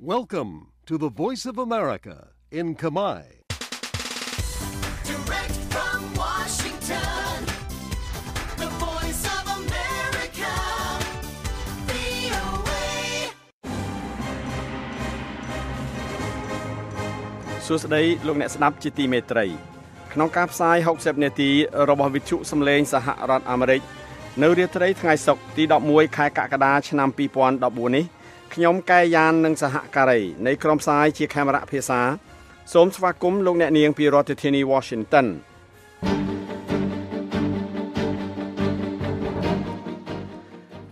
Welcome to the Voice of America in Khmer. Direct from Washington, the Voice of America, VOA. សួស្តីលោកអ្នកស្ដាប់ជាទីមេត្រី ក្នុងការផ្សាយ60នាទីរបស់វិទ្យុសំឡេងសហរដ្ឋអាមេរិកនៅ រាត្រីថ្ងៃសុក្រទី11ខែកក្កដាឆ្នាំ2014នេះខ្ញុំកែយ៉ាននិងសហការី នៃក្រុមផ្សាយជាកាមេរ៉ាភាសាសូមស្វាគមន៍លោកអ្នកនាងពីរដ្ឋធានី Washington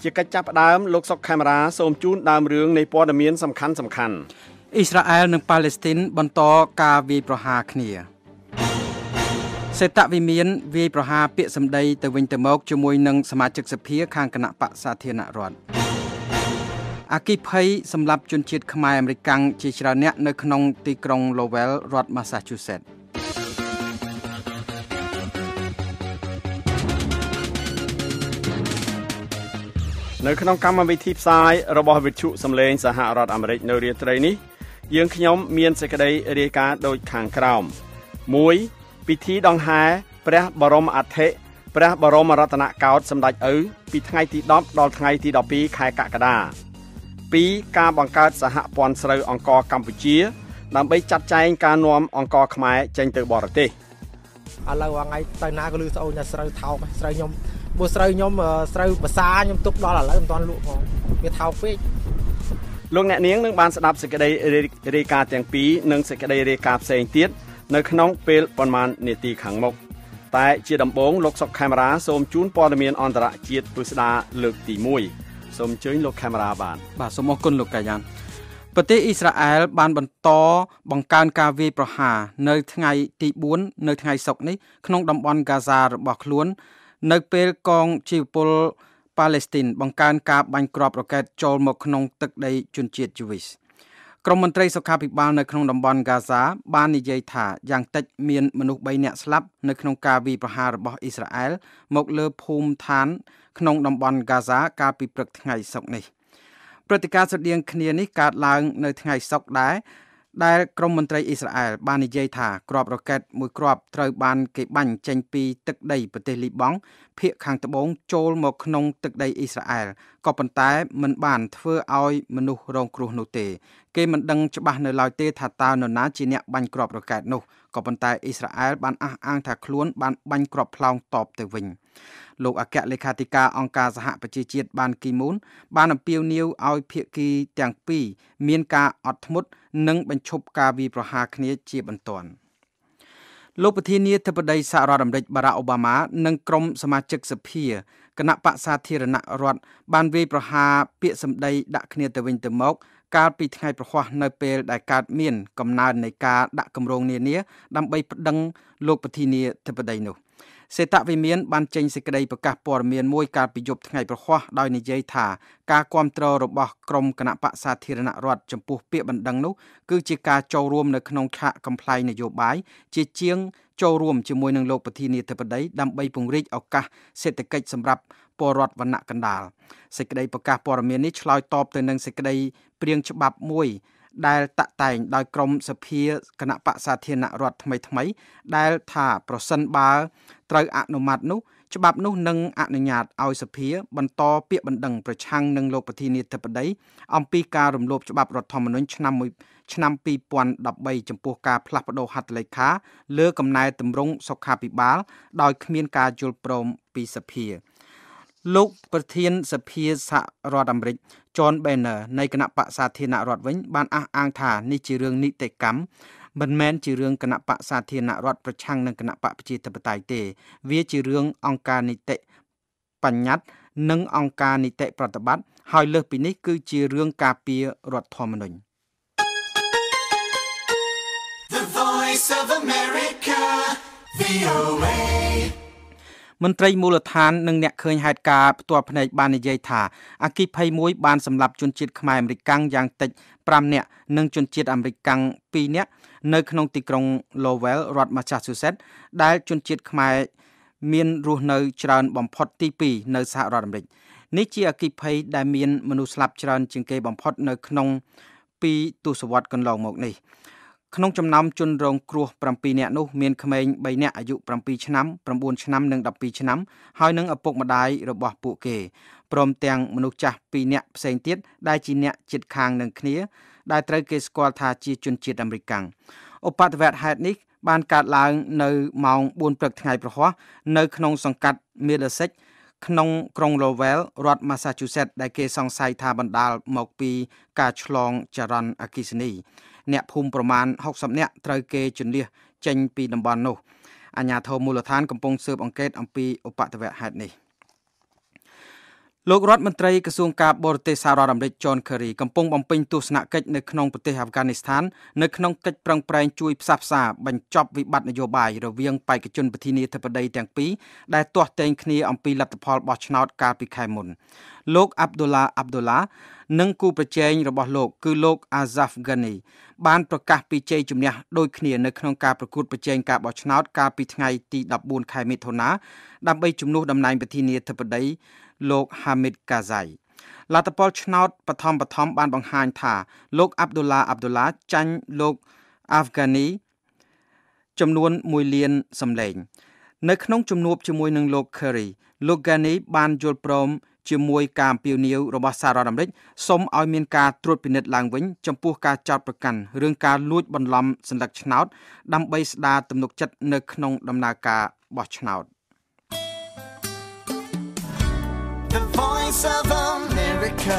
ជាកិច្ចចាប់ផ្ដើមលោកសុកកាមេរ៉ាសូម ជូន ដើមរឿងនៃព័ត៌មាន សំខាន់សំខាន់អ៊ីស្រាអែល និងប៉ាឡេស្ទីន បន្តការវាយប្រហារគ្នាសេតវិមានវាយប្រហារពាក្យសម្ដីទៅវិញទៅមកជាមួយនឹងសមាជិកសភាខាងគណៈបកសាធារណរដ្ឋអគិភ័យសម្រាប់ជនជាតិខ្មែរអមេរិកាំងជាច្រើនអ្នកនៅក្នុងទីក្រុង Lowell រដ្ឋ Massachusetts នៅក្នុងកម្មវិធីផ្សាយរបស់វិទ្យុសំឡេងសហរដ្ឋអាមេរិកនៅរាត្រីនេះយើងខ្ញុំមានសេចក្តីរាយការណ៍ដូចខាងក្រោម1ពិធីដង្ហែព្រះបរមអធិព្រះបរមរតនកោដ្ឋសម្ដេចឪពីថ្ងៃទី10ដល់ថ្ងៃទី12ខែកក្កដា2ការបង្កើតសហព័ន្ធស្រូវអង្ករកម្ពុជាដើម្បីចាត់ចែងការនាំអង្ករខ្មែរចេញទៅបរទេសឥឡូវថ្ងៃទៅណាក៏លឺស្អូនថាស្រូវថោកស្រូវខ្ញុំបើស្រូវខ្ញុំស្រូវភាសាខ្ញុំទុកដល់ឥឡូវមិនទាន់លក់ផងវាថោកពេកលោកអ្នកនាងនឹងបានស្ដាប់សេចក្តីរាយការណ៍ទាំងពីរនិងសេចក្តីរាយការណ៍ផ្សេងទៀតនៅក្នុងពេលប្រមាណនាទីខាងមុខតែជាដំបូងលោកសុកខេមរាសូមជូនព័ត៌មានអន្តរជាតិទស្សនាលើកទី1សូមអញ្ជើញលោកកាមេរ៉ាបានបាទសូមអរគុណលោកកាយ៉ាន់ប្រទេសអ៊ីស្រាអែលបានបន្តបង្កើនការវាយប្រហារនៅថ្ងៃទី4នៅថ្ងៃសុក្រនេះក្នុងតំបន់ហ្គាហ្សារបស់ខ្លួន នៅពេលកងជីវពលប៉ាឡេស្ទីន បង្កើនការបាញ់គ្រាប់រ៉ុកែតចូលមកក្នុង ទឹកដីជនជាតិយូវីសក្រមមន្ត្រីសុខាភិបាលនៅ ក្នុងតំបន់ហ្គាហ្សាបាននិយាយថាយ៉ាង តិច មានមនុស្ស3នាក់ស្លាប់នៅក្នុងការវាយប្រហាររបស់អ៊ីស្រាអែលមកលើភូមិឋានក្នុងតំបន់ហ្គាហ្សា កាលពីព្រឹកថ្ងៃសុក្រនេះព្រឹត្តិការណ៍ស្រដៀងគ្នានេះកើតឡើង នៅថ្ងៃសុក្រដែរដែលក្រមមន្ត្រីអ៊ីស្រាអែលបាននិយាយថាគ្រាប់រ៉ុកែតមួយគ្រាប់ត្រូវបាន គេបាញ់ចេញពី ទឹកដីប្រទេសលីបង់ភាគខាងត្បូងចូលមកក្នុងទឹកដីអ៊ីស្រាអែលក៏ប៉ុន្តែមិនបានធ្វើឲ្យមនុស្សរងគ្រោះនោះទេគេមិនដឹងច្បាស់នៅឡើយទេ ថាតើនរណាជាអ្នកបាញ់គ្រាប់រ៉ុកែតនោះក៏ប៉ុន្តែអ៊ីស្រាអែលបានអះអាងថាខ្លួន បានបាញ់គ្រាប់ផ្លោងតបទៅវិញលោកអគ្គលេខាធិការអង្គការសហប្រជាជាតិបាន គីមូនបានអំពាវនាវឲ្យភាគី ទាំងពីរមានការអត់ធ្មត់និងបញ្ឈប់ការវាយប្រហារគ្នាជាបន្ទាន់។លោកប្រធានាធិបតីសហរដ្ឋអាមេរិកបារ៉ាអូបាម៉ានិងក្រុមសមាជិកសភាគណៈបកសាធារណរដ្ឋបានវាយប្រហារពាក្យសម្ដីដាក់គ្នាទៅវិញទៅមកកាលពីថ្ងៃប្រហ័សនៅពេលដែលកើតមានកំណើននៃការដាក់គម្រោងនានា ដើម្បីប្តឹងលោកប្រធានាធិបតីនោះ។សេតវិមានបានចេញសេចក្តីប្រកាសព័ត៌មានមួយកាលពីយប់ថ្ងៃប្រហ័សដោយនិយាយថាការគ្រប់គ្រងរបស់ក្រមគណៈបកសាធារណរដ្ឋចំពោះពាក្យបណ្ដឹងនោះគឺជាការចូលរួមនៅក្នុងឆាកកំ pl ៃនយោបាយជាជាងចូលរួមជាមួយនឹងលោកប្រធានាធិបតីដើម្បីពង្រីកឱកាសសេដ្ឋកិច្ចសម្រាប់ពលរដ្ឋវណ្ណៈកណ្ដាលសេចក្តីប្រកាសព័ត៌មាននេះឆ្លើយតបទៅនឹងសេចក្តីព្រៀងច្បាប់មួយដែលតាក់តែងដោយក្រមសភាគណៈបកសាធារណរដ្ឋថ្មីថ្មីដែលថាប្រសិនបើ ត្រូវអនុម័តនោះច្បាប់នោះនឹងអនុញ្ញាតឲ្យសភា បន្តពាក្យបណ្ដឹងប្រឆាំងនឹងលោកប្រធានាធិបតីអំពីការរំលោភច្បាប់រដ្ឋធម្មនុញ្ញឆ្នាំឆ្នាំ2013ចំពោះការផ្លាស់ប្តូរហត្ថលេខាលើកំណែទម្រង់សុខាភិបាលដោយគ្មានការយល់ព្រមពីសភាលោកប្រធានសភាសហរដ្ឋអាមេរិក John Boehner នៃគណៈបកសាធារណរដ្ឋវិញ បានអះអាងថានេះជារឿងនីតិកម្មមិនមែនជារឿងគណៈបកសាធារណរដ្ឋប្រឆាំងនឹងគណៈបកប្រជាធិបតេយ្យទេ វាជារឿងអង្គការនីតិបញ្ញត្តិនិងអង្គការនីតិប្រតិបត្តិហើយលើសពីនេះ គឺជារឿង ការពាររដ្ឋធម្មនុញ្ញ The Voice of America VOA មន្ត្រីមូលដ្ឋាននិងអ្នកឃើញហេតុការណ៍ផ្ទាល់ភ្នែកបាននិយាយថាអគិភ័យមួយបានសម្លាប់ជនជាតិខ្មែរអាមេរិកាំងយ៉ាងតិច5នាក់និងជនជាតិអាមេរិកាំង2នាក់នៅក្នុងទីក្រុង Lowell រដ្ឋ Massachusetts ដែលជនជាតិខ្មែរមានរស់នៅច្រើនបំផុតទី2នៅសហរដ្ឋអាមេរិកនេះជា អគិភ័យដែលមានមនុស្សស្លាប់ច្រើន ជាងគេបំផុតនៅក្នុងពីទសវត្សរ៍កន្លងមកនេះក្នុងចំណោមជនរងគ្រោះ7នាក់នោះមានក្មេង3នាក់អាយុ7ឆ្នាំ9ឆ្នាំនិង12ឆ្នាំហើយនឹងឪពុកម្ដាយរបស់ពួកគេព្រមទាំងមនុស្សចាស់2នាក់ផ្សេងទៀតដែលជាអ្នកជិតខាងនឹងគ្នាដែលត្រូវគេស្គាល់ថាជាជនជាតិអាមេរិកកាំងឧបទ្ទវហេតុនេះ បានកើតឡើងនៅម៉ោង4ព្រឹកថ្ងៃប្រហោះនៅក្នុងសង្កាត់ Middlesex ក្នុងក្រុង Lowell រដ្ឋ Massachusetts ដែល គេសង្ស័យថាបណ្ដាលមកពីការឆ្លងចរន្តអគ្គិសនីអ្នកភូមិប្រមាណ60នាក់ត្រូវគេជន្លៀសចេញពីតំបន់នោះអាជ្ញាធរមូលដ្ឋានកំពុងស៊ើបអង្កេត អំពីឧបទ្ទវហេតុនេះលោករដ្ឋមន្ត្រីក្រសួងការបរទេសសហរដ្ឋអាមេរិក John Kerry កំពុងបំពេញទស្សនកិច្ចនៅក្នុងប្រទេសអាហ្វហ្គានីស្ថាននៅក្នុងកិច្ចប្រឹងប្រែងជួយផ្សះផ្សាបញ្ចប់វិបត្តិនយោបាយរវាងបេក្ខជនប្រធានាធិបតីទាំងពីរដែលទាស់ទែងគ្នាអំពីលទ្ធផលបោះឆ្នោតកាលពីខែមុនលោកអាប់ឌុលឡាអាប់ឌុលឡានិងគូប្រជែងរបស់លោកគឺលោកអាហ្សាហ្វហ្គានីបានប្រកាសពីជ័យជំនះដូចគ្នានៅក្នុងការប្រកួតប្រជែងការបោះឆ្នោតកាលពីថ្ងៃទី14ខែមិថុនាដើម្បីជំនួសតំណែងប្រធានាធិបតីលោកហាមីតកាហ្សៃលទ្ធផលឆ្នោតបឋមបឋមបានបង្ហាញថាលោកអាប់ឌុលឡាអាប់ឌុលឡាចាញ់លោកអាហ្វហ្គានីចំនួន1លានសម្លេងនៅក្នុងជំនួបជាមួយនឹងលោក Curry លោក Ghani បានយល់ព្រមជាមួយការអំពាវនាវរបស់សហរដ្ឋអាមេរិកសូមឲ្យមានការត្រួតពិនិត្យឡើងវិញចំពោះការចោទប្រកាន់រឿងការលួចបន្លំសន្លឹកឆ្នោតដើម្បីស្ដារទំនុកចិត្តនៅក្នុងដំណើរការបោះឆ្នោត។ voice of America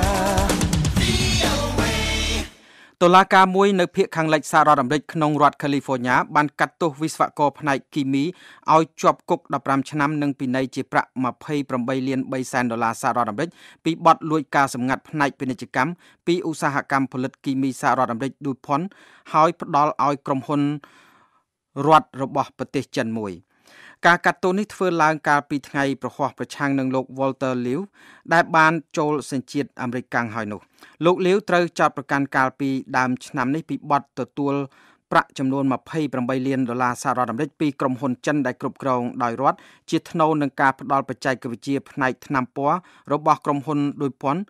តុលាការមួយនៅភូមិខាងលិចសហរដ្ឋអាមេរិកក្នុងរដ្ឋ California បានកាត់ទោសវិស្វករផ្នែកគីមីឲ្យជាប់គុក15ឆ្នាំនិងពិន័យជាប្រាក់28លាន3សែនដុល្លារសហរដ្ឋអាមេរិកពីបទលួចការសម្ងាត់ផ្នែកពាណិជ្ជកម្មពីឧស្សាហកម្មផលិតគីមីសហរដ្ឋអាមេរិក DuPont ហើយផ្ដល់ឲ្យក្រុមហ៊ុនរដ្ឋរបស់ប្រទេសចិនមួយ។ការកាត់ទោសនេះធ្វើឡើងកាលពីថ្ងៃប្រហ័សប្រឆាំងនឹងលោក Walter Liu ដែលបានចូលសញ្ជាតិអាមេរិកកាំងហើយនោះ លោក Liu ត្រូវចោទប្រកាន់កាលពីដើមឆ្នាំនេះពីបទទទួលប្រាក់ចំនួន28លានដុល្លារសហរដ្ឋអាមេរិកពីក្រុមហ៊ុនចិនដែលគ្រប់គ្រងដោយរដ្ឋជាថ្នូវនឹងការផ្ដាល់បច្ចេកវិទ្យាផ្នែកថ្នាំពណ៌របស់ក្រុមហ៊ុនដូចពាន់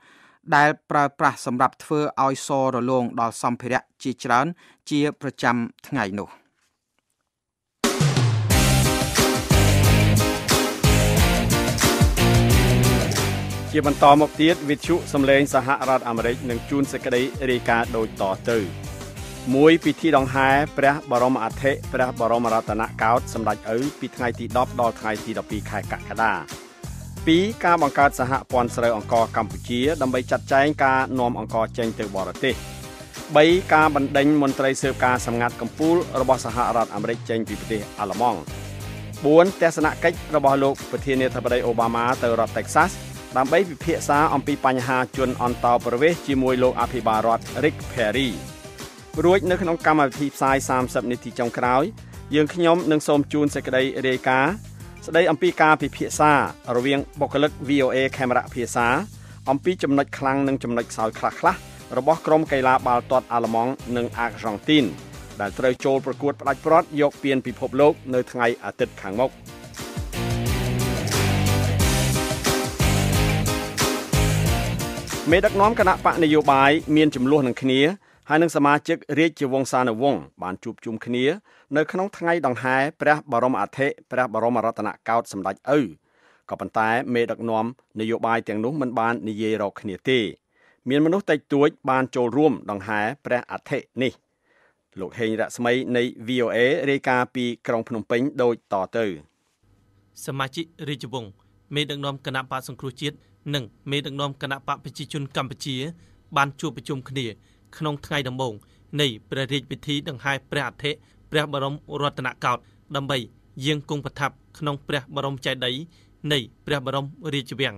ដែលប្រើប្រាស់សម្រាប់ធ្វើឲ្យសររលោងដល់សម្ភារៈជាច្រើនជាប្រចាំថ្ងៃនោះ។ជាបន្តមកទៀតវិទ្យុសំឡេងសហរដ្ឋអាមេរិកនឹងជួនសេចក្តីរាយការណ៍ដូចតទៅ1ពិធីដង្ហែព្រះ បរមអធិព្រះ បរមរតនកោដ្ឋសម្ដេចឪពីថ្ងៃទី10ដល់ថ្ងៃទី12ខែកក្កដា2ការបង្កើតសហព័ន្ធស្រូវអង្ករកម្ពុជា ដើម្បីចាត់ចែងការនាំអង្ករចេញទៅបរទេស3ការបណ្ដេញមន្ត្រីស៊ើបការសម្ងាត់កម្ពុជារបស់សហរដ្ឋអាមេរិកចេញពីប្រទេសអាល្លឺម៉ង់4ទស្សនកិច្ចរបស់លោកប្រធានាធិបតីអូបាម៉ាទៅរដ្ឋ Texas ដើម្បីពិភាក្សាអំពីបញ្ហាជនអន្តោប្រវេសន៍ជាមួយលោកអភិបាលរដ្ឋ Rick Perry រួចនៅ ក្នុងកម្មវិធីផ្សាយ30នាទីចុងក្រោយយើងខ្ញុំនឹងសូមជូនសេចក្តីរាយការណ៍ស្ដីអំពីការពិភាក្សារវាងបុគ្គលិក VOA ខេមរៈភាសា អំពីចំណុចខ្លាំងនិងចំណុចខ្សោយខ្លះៗរបស់ក្រុមកីឡាបាល់ទាត់អាល្លឺម៉ង់និងអាក ժ ង់ទីនដែលត្រូវចូលប្រកួតផ្ដាច់ព្រាត់យក ពានពិភពលោក នៅថ្ងៃអាទិត្យខាងមុខ។មេដឹកនាំគណៈបកនយោបាយមានចំនួននឹងគ្នាហើយនឹងសមាជិករាជវង្សានុវង្សបានជួបជុំគ្នានៅក្នុងថ្ងៃដង្ហែព្រះបរមអធិព្រះបរមរតនកោដ្ឋសម្ដេចឪក៏ប៉ុន្តែមេដឹកនាំនយោបាយទាំងនោះមិនបាននិយាយរកគ្នាទេមានមនុស្សតិចតួចបានចូលរួមដង្ហែព្រះអធិនេះលោកហេងរស្មីនៃ VOA រាយការណ៍ពីក្រុងភ្នំពេញដូចតទៅសមាជិករាជវង្សមេដឹកនាំគណៈបកសង្គ្រោះជាតិនិងមេដឹកនាំគណៈបកប្រជាជនកម្ពុជា បាន ជួបប្រជុំគ្នា ក្នុងថ្ងៃដំបូងនៃព្រះរាជពិធីដង្ហែព្រះអធិព្រះបរមរតនកោដ្ឋដើម្បី យាងគង់ប្រថាប់ក្នុងព្រះបរមចេតិយនៃព្រះបរមរាជវាំង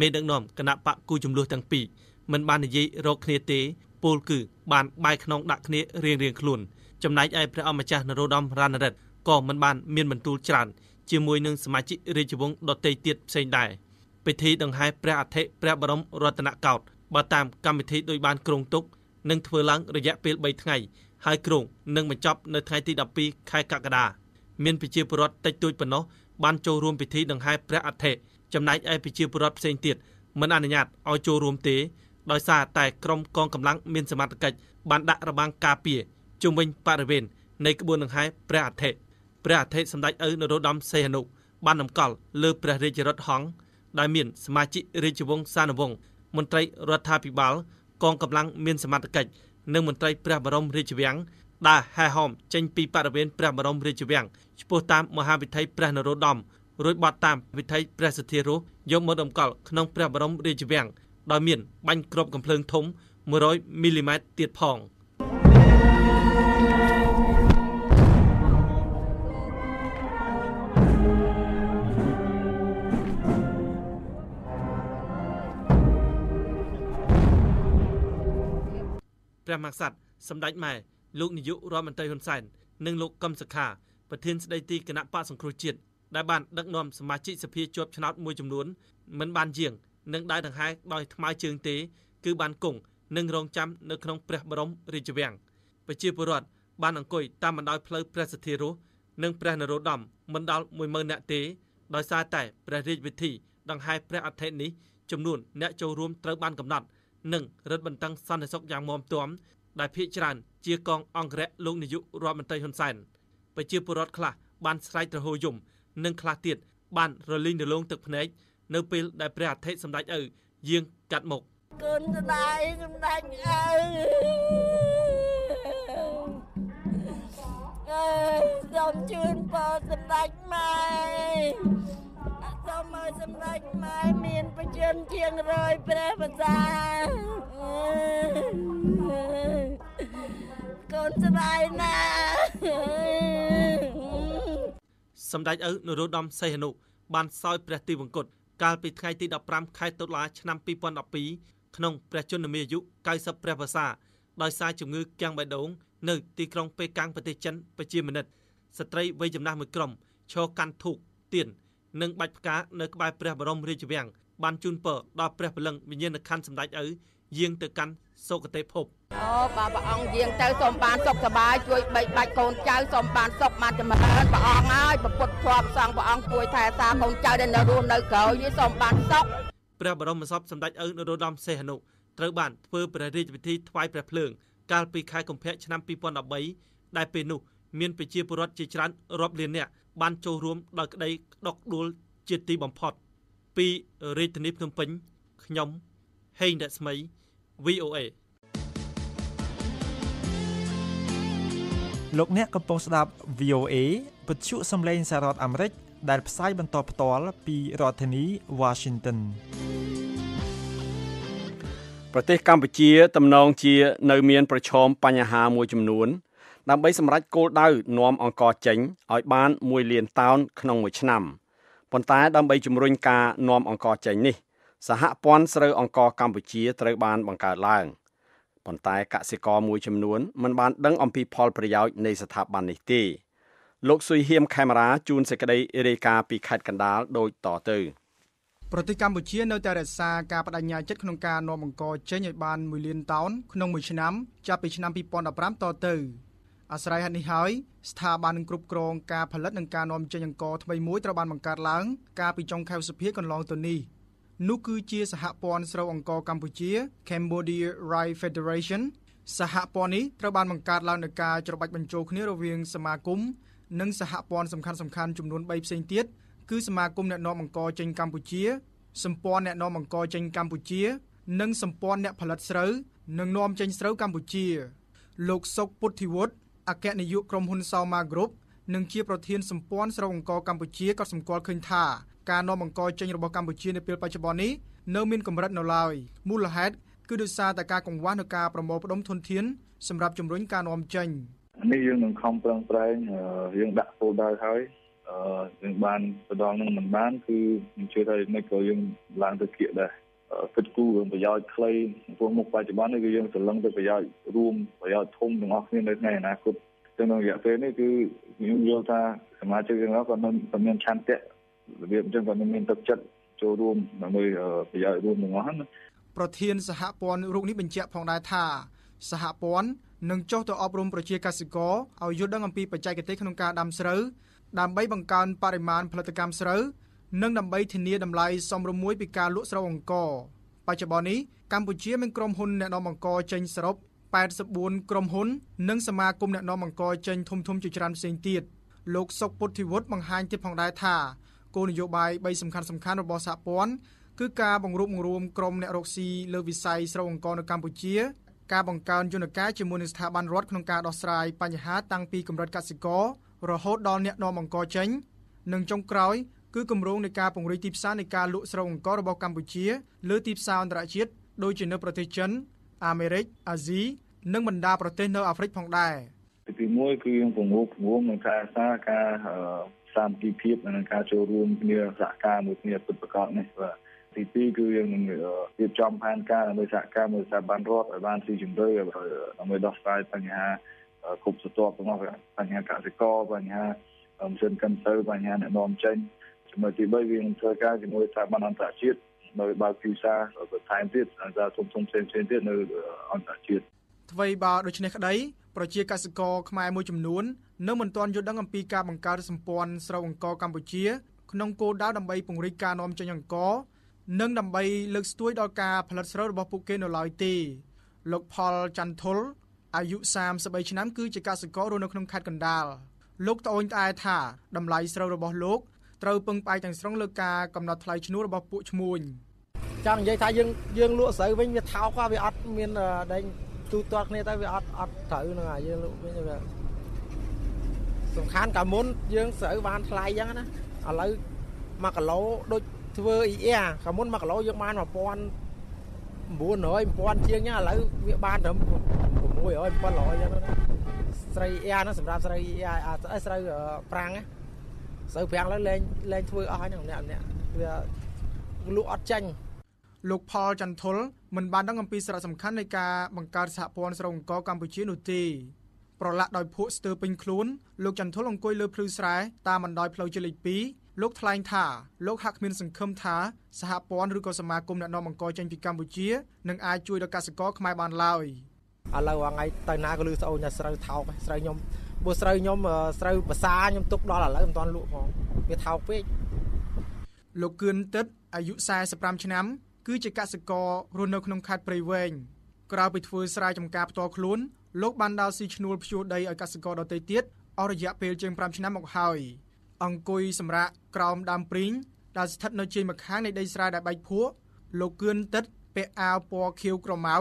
មេដឹកនាំគណៈបកគូចំនួនទាំងពីរមិនបាននិយាយរកគ្នាទេពលគឺ បានបែកខ្នងដាក់គ្នារៀងរៀងខ្លួន ចំណែកឯព្រះអម្ចាស់នរោត្តមរណរដ្ឋក៏មិនបានមានបន្ទូលច្រើន ជាមួយនឹងសមាជិករាជវង្សដទៃទៀតផ្សេងដែរ។ពិធីដង្ហែព្រះអធិព្រះបរមរតនកោដ្ឋបើតាមកម្មវិធីដោយបានគ្រោងទុកនឹងធ្វើឡើងរយៈពេល3ថ្ងៃហើយគ្រោងនឹងបញ្ចប់នៅថ្ងៃទី12ខែកក្កដាមានប្រជាពលរដ្ឋតិចតួចប៉ុណ្ណោះបានចូលរួមពិធីដង្ហែព្រះអធិចំណែកឯប្រជាពលរដ្ឋផ្សេងទៀតមិនអនុញ្ញាតឲ្យចូលរួមទេដោយសារតែក្រុមកងកម្លាំងមានសមត្ថកិច្ចបានដាក់របាំងការពារជុំវិញបរិវេណនៃក្បួនដង្ហែព្រះអធិព្រះអធិសម្ដេចឪនរោត្តមសីហនុបានដំកល់លើព្រះរាជរដ្ឋហង្សដែលមាន សមាជិករាជវង្សសានវង្សមន្ត្រីរដ្ឋាភិបាលកងកម្លាំងមានសមត្ថកិច្ចនិងមន្ត្រីព្រះបរមរាជវាំងដើរហែហោមចេញពីបរិវេណព្រះបរមរាជវាំងឆ្ពោះតាមមហាវិថីព្រះនរោត្តមរួចបត់តាមវិថីព្រះសទ្ធារសយកមកតម្កល់ក្នុងព្រះបរមរាជវាំងដោយមានបាញ់គ្រាប់កំភ្លើង ធំ100មីលីម៉ែត្រទៀតផង។ព្រះមហាក្សត្រសម្ដេចម៉ែលោកនាយករដ្ឋមន្ត្រីហ៊ុនសែននិងលោកកឹមសុខាប្រធានស្ដីទីគណៈបកសង្គ្រោះជាតិដែលបានដឹកនាំសមាជិកសភាជាប់ឆ្នោតមួយចំនួនមិនបានយាង និងដើរដង្ហែដោយថ្មើរជើងទេ គឺ បានគង់និងរងចាំ នៅក្នុងព្រះបរមរាជវាំងប្រជាពលរដ្ឋបានអង្គុយតាមបណ្ដោយផ្លូវព្រះសទ្ធារសនិងព្រះនរោត្តមមិនដល់10000នាក់ទេដោយសារតែព្រះរាជវិធី ដង្ហែព្រះអធិនេះចំនួនអ្នកចូលរួមត្រូវបានកំណត់និងរឹតបន្តឹងសន្តិសុខយ៉ាងមាំទាំដែលភាកច្រើនជាកងអង្គរៈលោកនាយករដ្ឋមន្ត្រីហ៊ុនសែនប្រជាពលរដ្ឋខ្លះ បានស្រែកទ្រហោយំនិងខ្លះទៀតបានរលីងរលងទឹកភ្នែកនៅពេលដែលព្រះអធិសម្ដេចឪយាងកាត់មុខកូនស្ដាយសម្ដេចឪអើសូមជូនពរសម្ដេចម៉ែសូមឲ្យសម្ដេចម៉ែមានបជនជាងរយព្រះបសាកូនស្ដាយណាសម្ដេចឪនរោត្តមសីហនុបាន សោយព្រះទីវង្គតកាលពីថ្ងៃទី15ខែតុលាឆ្នាំ2012ក្នុងព្រះជន្មាយុ90ព្រះវស្សាដោយសារជំងឺកាំងបេះដូងនៅទីក្រុងប៉េកាំងប្រទេសចិនប្រជាមានិតស្ត្រីវ័យចំណាស់មួយក្រុមឈរកាន់ធូបទៀននិងបាច់ផ្កានៅក្បែរព្រះបរមរាជវាំងបានជូនពរដល់ព្រះពលឹងវិញ្ញាណក្ខន្ធសម្ដេចឪយាងទៅកាន់សុគតិភពអូបាព្រះអង្គយាងទៅសូមបានសុខសប្បាយជួយបីបាច់កូនចៅសូមបានសុខបានចម្រើនព្រះអង្គហើយប្រពុតធម៌សង្ឃព្រះអង្គជួយថែសាកូនចៅដែលនៅរស់នៅក្រោយនេះសូមបានសុខព្រះបរមសពសម្ដេចឪនរោត្តមសីហនុត្រូវបានធ្វើព្រះរាជពិធីថ្វាយព្រះភ្លើង កាលពីខែកុម្ភៈឆ្នាំ2013ដែលពេលនោះ មានប្រជាពលរដ្ឋជាច្រើនរាប់លាននាក់បានចូលរួមដោយក្តីដកដួលជាទីបំផុត ពីរាជធានីភ្នំពេញខ្ញុំហេងរស្មី VOA លោកអ្នកកំពុងស្ដាប់ VOA វិទ្យុសំឡេងសហរដ្ឋអាមេរិកដែល ផ្សាយបន្តផ្ទាល់ពីរដ្ឋធានី Washington ប្រទេសកម្ពុជាតំណងជា នៅមាន ប្រឈមបញ្ហាមួយចំនួនដើម្បីសម្រេចគោលដៅនាំអង្គការចេញឲ្យបាន1លានតោន ក្នុងមួយឆ្នាំប៉ុន្តែដើម្បីជំរុញការនាំអង្គការចេញនេះសហព័ន្ធស្រូវអង្គរកម្ពុជាត្រូវបានបង្កើតឡើងប៉ុន្តែកសិករមួយចំនួន មិនបានដឹងអំពីផលប្រយោជន៍នៃស្ថាប័ននេះទេលោកស៊ុយហៀមខេមរាជួនសេចក្តីរាយការណ៍ពីខេត្តកណ្ដាលដូចតទៅប្រទេសកម្ពុជានៅតែរក្សាការបដិញ្ញាចិត្តក្នុងការនាំអង្គរចេញឲ្យបាន1លានតោនក្នុងមួយឆ្នាំចាប់ពីឆ្នាំ2015តទៅអាស្រ័យហេតុនេះហើយស្ថាប័នគ្រប់គ្រងការផលិតនិងការនាំចេញអង្ករថ្មីមួយត្រូវបានបង្កើតឡើង កាលពីចុងខែឧសភាកន្លងទៅនេះនោះគឺជាសហព័ន្ធស្រូវអង្ករកម្ពុជា Cambodia Rye Federation សហព័ន្ធនេះត្រូវបានបង្កើតឡើងដោយការច្របាច់បញ្ចូលគ្នារវាងសមាគមនិងសហព័ន្ធសំខាន់ៗចំនួន3ផ្សេងទៀតគឺសមាគមអ្នកនាំអង្ករចេញកម្ពុជាសម្ព័ន្ធអ្នកនាំអង្ករចេញកម្ពុជា និងសម្ព័ន្ធអ្នកផលិតស្រូវនិងនាំចេញស្រូវកម្ពុជា លោកសុកពុទ្ធិវុឌ្ឍអគ្គនាយកក្រុមហ៊ុន Soma Group និងជាប្រធានសម្ព័ន្ធស្រុកអង្គរកម្ពុជាក៏សម្គាល់ឃើញថាការនាំអង្គរចេញរបស់កម្ពុជានៅពេលបច្ចុប្បន្ននេះនៅមានកម្រិតនៅឡើយមូលហេតុគឺដោយសារតែការកង្វះនៃការប្រមូលផ្ដុំធនធានសម្រាប់ជំរុញការនាំចេញនេះយើងនឹងខំប្រឹងប្រែងយើងដាក់គោលដៅហើយអឺយើងបានទៅដល់នឹងមិនបានគឺខ្ញុំជឿថានេះក៏យើងឡើងទៅគៀកដែរគិតគូររឿងប្រយោជន៍ខ្លីចំពោះមុខបច្ចុប្បន្ននេះគឺយើងស្រឡឹងទៅប្រយោជន៍រួមប្រយោជន៍ធំទាំងអស់គ្នានៅថ្ងៃអនាគតទាំងក្នុងរយៈពេលនេះគឺខ្ញុំយល់ថាសមាជិកទាំងអស់ក៏នឹងមានឆន្ទៈរបៀបអញ្ចឹងក៏នឹងមានទឹកចិត្តចូលរួមដើម្បីប្រយោជន៍រួមទាំងអស់ណាប្រធានសហព័ន្ធរូបនេះបញ្ជាក់ផងដែរថាសហព័ន្ធនឹងចុះទៅអប់រំប្រជាកសិករឲ្យយល់ដឹងអំពីបច្ចេកទេសក្នុងការដាំស្រូវដើម្បីបង្កើនបរិមាណផលិតកម្មស្រូវនិងដើម្បីធានាតម្លៃសមរម្យមួយពីការលក់ស្រូវអង្ករបច្ចុប្បន្ននេះកម្ពុជាមានក្រុមហ៊ុនអ្នកនាំអង្ករចេញសរុប84ក្រុមហ៊ុននិងសមាគមអ្នកនាំអង្ករចេញធំធំជាច្រើនផ្សេងទៀតលោកសុកពុទ្ធិវុឌ្ឍបង្ហាញទៀតផងដែរថាគោលនយោបាយ3សំខាន់សំខាន់របស់សហព័ន្ធគឺការបង្រួបបង្រួមក្រុមអ្នករកស៊ីលើវិស័យស្រូវអង្ករនៅកម្ពុជាការបង្កើនយន្តការជាមួយនឹងស្ថាប័នរដ្ឋក្នុងការដោះស្រាយបញ្ហាតាំងពីកម្រិតកសិកររហូតដល់អ្នកនាំអង្ករចេញនិងចុងក្រោយគឺគម្រោងនៃការពង្រីកទីផ្សារនៃការលក់ស្រូវអង្កររបស់កម្ពុជា លើទីផ្សារអន្តរជាតិដូចជានៅប្រទេសចិនអាមេរិកអាស៊ីនិងបណ្ដាប្រទេសនៅអាហ្វ្រិកផងដែរទីមួយគឺយើងពង្រួមពង្រួមនឹងការសាការសាមគ្គីភាពនិងការចូលរួមគ្នាសហការមួយគ្នាពិតប្រាកដនេះបាទទី2គឺយើងនឹងរៀបចំផែនការដើម្បីសហការមួយស្ថាប័នរដ្ឋឲ្យបានស៊ីជម្រៅដើម្បីដោះស្រាយបញ្ហាគ្រប់ស្រទាប់ទាំងអស់បញ្ហាកសិករបញ្ហាមិនសិនកម្មសូវបញ្ហាអ្នកនាំចេញចំណុចទី3វានឹងធ្វើការជាមួយស្ថាប័នអន្តរជាតិដោយបើកវិសាបន្ថែមទៀតអង្គការធំធំផ្សេងៗទៀតនៅអន្តរជាតិអ្វីបើដូច្នេះក្តីប្រជាកសិករខ្មែរមួយចំនួននៅមិនទាន់យល់ដឹងអំពីការបង្កើតសម្ព័ន្ធស្រូវអង្ករកម្ពុជាក្នុងគោលដៅដើម្បីពង្រីកការនាំចេញអង្ករនិងដើម្បីលើកស្ទួយដល់ការផលិតស្រូវរបស់ពួកគេនៅឡើយទេលោកផលច័ន្ទធុលអាយុ33ឆ្នាំគឺជាកសិកររស់នៅក្នុងខេត្តកណ្ដាលលោកត្អូញត្អែថាតម្លៃស្រូវរបស់លោកត្រូវពឹងផ្អែកទាំងស្រុងលើការកំណត់ថ្លៃឈ្នួលរបស់ពួកឈ្មួញចាំនិយាយថាយើងយើងលក់ស្រូវវិញវាថោកវាអត់មានដេញទូទាត់គ្នាទៅវាអត់អត់ត្រូវនឹងអាយើងលក់វិញវាសំខាន់កាលមុនយើងស្រូវបានថ្លៃអញ្ចឹងណាឥឡូវ1គីឡូដូចធ្វើអ៊ីអែកាលមុន1គីឡូយើងបាន1900 1000ជាងអញ្ចឹងឥឡូវវាបានត្រឹម600 700អញ្ចឹងណាស្រីអ៊ីអែណាសម្រាប់ស្រីអ៊ីអែស្រូវប្រាំងណាសូវប្រាំងឡើយលែងលែងធ្វើអស់ហើយម្នាក់ម្នាក់វាលក់អត់ចាញ់លោកផលចន្ទុលមិនបាន ដឹងអំពីសារៈសំខាន់នៃការបង្កើតសហព័ន្ធស្រូវអង្ករកម្ពុជានោះទេប្រឡាក់ដោយភក់ស្ទើរពេញខ្លួនលោកចន្ទុលអង្គុយលើភ្លឺស្រែតាមបណ្ដោយផ្លូវជាលេខ2លោកថ្លែងថាលោកហាក់គ្មាន សង្ឃឹមថាសហព័ន្ធឬក៏សមាគមអ្នកនាំអង្ករចេញពីកម្ពុជានឹងអាចជួយដល់កសិករខ្មែរបានឡើយឥឡូវថ្ងៃទៅណាក៏លឺស្អូនស្រូវថោកស្រូវខ្ញុំបើស្រូវខ្ញុំស្រូវភាសាខ្ញុំទុកដល់ឥឡូវមិនទាន់លក់ផងវាថោកពេកលោកគឿនតិតអាយុ45ឆ្នាំ គឺជាកសិកររស់នៅ ក្នុងខេត្តព្រៃវែងក្រៅពីធ្វើស្រែចម្ការផ្ទាល់ខ្លួនលោកបានដើរស៊ីឈ្នួលភ្ជួរដីឲ្យកសិករដទៃទៀតអស់រយៈពេលជាង5ឆ្នាំមកហើយអង្គុយសម្រាកក្រោមដើមព្រីងដែលស្ថិតនៅជើងម្ខាងនៃដីស្រែដែលបែកភក់លោកគឿនតិតពាក់អាវពណ៌ខៀវក្រម៉ៅ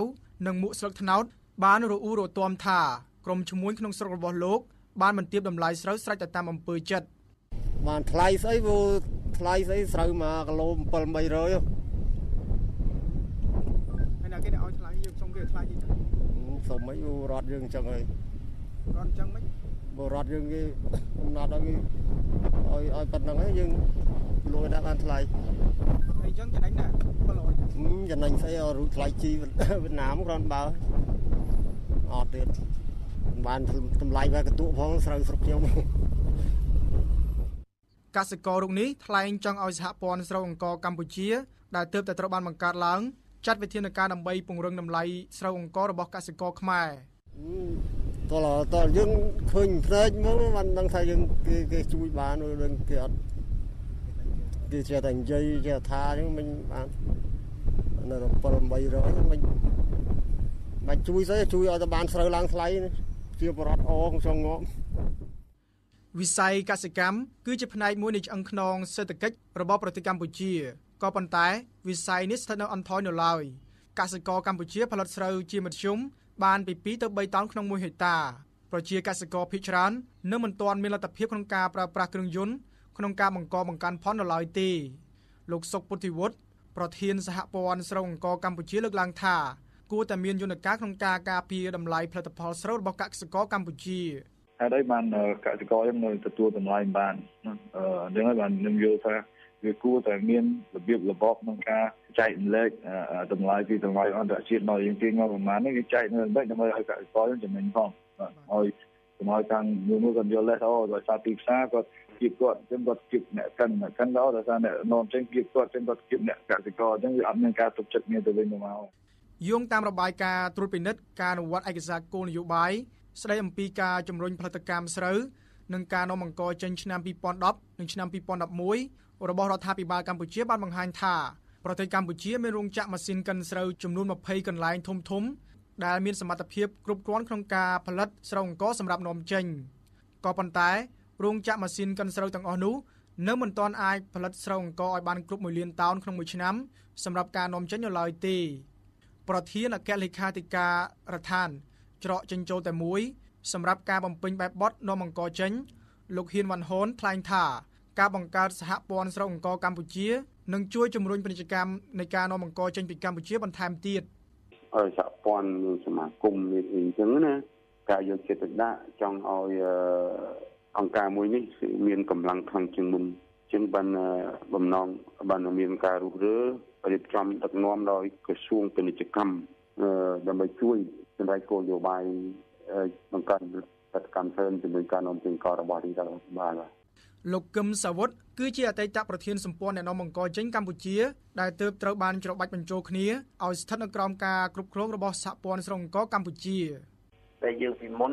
និងមួកស្លឹកត្នោតបានរអ៊ូរទាំថាក្រុមឈ្មួញក្នុងស្រុករបស់លោកបានបន្ទាបតម្លៃស្រូវស្រេចទៅតាមអំពើចិត្តបានថ្លៃស្អីវថ្លៃស្អីស្រូវមួយគីឡូ7 300ហើយណាគេឲ្យថ្លៃយើងសុំគេថ្លៃយីទៅសុំអីវរត់យើងអញ្ចឹងហើយរត់អញ្ចឹងមិនបរដ្ឋយើងគេកំណត់ឲ្យគេឲ្យឲ្យប៉ុណ្្នឹងហើយយើងលួយដាក់បានថ្លៃហើយអញ្ចឹងចំណេញណា700ចំណេញស្អីឲ្យរូថ្លៃជីវៀតណាមគ្រាន់បើអត់ទៀតបានតម្លៃវាកតុផងស្រូវស្រុកខ្ញុំកសិកររុកនេះថ្លែងចង់ឲ្យសហព័ន្ធស្រូវអង្ករកម្ពុជា ដែលទើបតែត្រូវបានបង្កើតឡើងចាត់វិធានការដើម្បីពង្រឹងតម្លៃ ស្រូវអង្កររបស់កសិករខ្មែរតលតលយើងឃើញផ្នែកមកមិនដឹងថាយើងគេគេជួយបានឬនឹងគេអត់គេចេះតែនិយាយចេះថាហ្នឹងមិញបាននៅ7 800ហ្នឹងមិញមិនជួយស្អីជួយឲ្យតែបាន ស្រូវឡើងថ្លៃនេះជាបរតអងចងងវិស័យកសិកម្មគឺជាផ្នែកមួយនៃឆ្អឹងខ្នងសេដ្ឋកិច្ចរបស់ប្រទេសកម្ពុជាក៏ប៉ុន្តែវិស័យនេះស្ថិតនៅអន្ធរនៅឡើយកសិករកម្ពុជាផលិតស្រូវជាមធ្យមបានពី2ទៅ3តោនក្នុង1ហិកតាប្រជាកសិករភ ieck ច្រើននៅមិនទាន់មានលទ្ធភាពក្នុងការប្រើប្រាស់គ្រឿងយន្តក្នុងការបង្កបង្កើនផននៅឡើយទេលោកសុកពុទ្ធិវុឌ្ឍប្រធានសហព័ន្ធស្រូវអង្គរកម្ពុជាលើកឡើងថាគួរតែមានយន្តការក្នុងការការពារតម្លៃផលិតផលស្រូវរបស់កសិករកម្ពុជាហេតុអីបានកសិករយើងនៅទទួលតម្លៃបានអឺនឹងហើយបានខ្ញុំយល់ថាវាគួរតែមានរបៀបរបបក្នុងការចែកម្លែកតម្លៃពីតម្លៃអន្តរជាតិមកយើងទាញមកប្រហែលនេះគេចែកនៅបែបដើម្បីឲ្យកសិករយើងចំណេញផងឲ្យសម័យខាងមួយមួយគាត់យល់ដែរអូដោយសារទីផ្សារគាត់ៀបគាត់ចឹងគាត់គៀបអ្នកកាន់អ្នកកាន់ដល់ដល់ថាអ្នកនាំចឹងគៀបគាត់ចឹងគាត់គៀបអ្នកកសិករចឹងវាអត់មានការទុកចិត្តគ្នាទៅវិញទៅមកយោងតាមរបាយការណ៍ត្រួតពិនិត្យការអនុវត្តឯកសារគោលនយោបាយស្ដីអំពីការជំរុញផលិតកម្មស្រូវនិងការនាំអង្គចេញឆ្នាំ2010និងឆ្នាំ2011របស់រដ្ឋាភិបាលកម្ពុជាបានបង្ហាញថាប្រទេសកម្ពុជាមានរោងចក្រម៉ាស៊ីនកិនស្រូវចំនួន20កន្លែងធំធំដែលមានសមត្ថភាពគ្រប់គ្រាន់ក្នុងការផលិតស្រូវអង្គសម្រាប់នាំចេញក៏ប៉ុន្តែរោងចក្រម៉ាស៊ីនកិនស្រូវទាំងអស់នោះនៅមិនទាន់អាចផលិតស្រូវអង្គឲ្យបានគ្រប់1លានតោនក្នុងមួយឆ្នាំ សម្រាប់ការនាំចេញនៅឡើយទេប្រធានអគ្គលេខាធិការរដ្ឋានច្រកចិញ្ចូលតែមួយសម្រាប់ការបំពេញបែបបត់នាំអង្គចេញលោកហ៊ានវ៉ាន់ហូនថ្លែងថាការបង្កើតសហព័ន្ធស្រុកអង្គកម្ពុជានឹងជួយជំរុញពាណិជ្ជកម្មនៃការនាំអង្គចេញពីកម្ពុជាបន្ថែមទៀតហើយសហព័ន្ធនិងសមាគមនេះអីចឹងណាការយកចិត្តទុកដាក់ចង់ឲ្យអង្គការមួយនេះ មានកម្លាំងខ្លាំងជាងមុនជាងបានបំណងបានមានការរុះរើរៀបចំដឹកនាំដោយក្រសួងពាណិជ្ជកម្មដើម្បីជួយសម្រាប់គោលនយោបាយបង្កើនសកម្មភាពជាមួយការនាំចេញកោរបស់រាជរដ្ឋាភិបាលលោកកឹមសាវុតគឺជាអតីតប្រធានសម្ព័ន្ធអ្នកនាំអង្គចេញកម្ពុជាដែលទើបត្រូវបានច្របាច់បញ្ចូលគ្នាឲ្យស្ថិតនៅក្រោមការគ្រប់គ្រងរបស់សហព័ន្ធស្រុងអង្គកម្ពុជាតែយើងពីមុន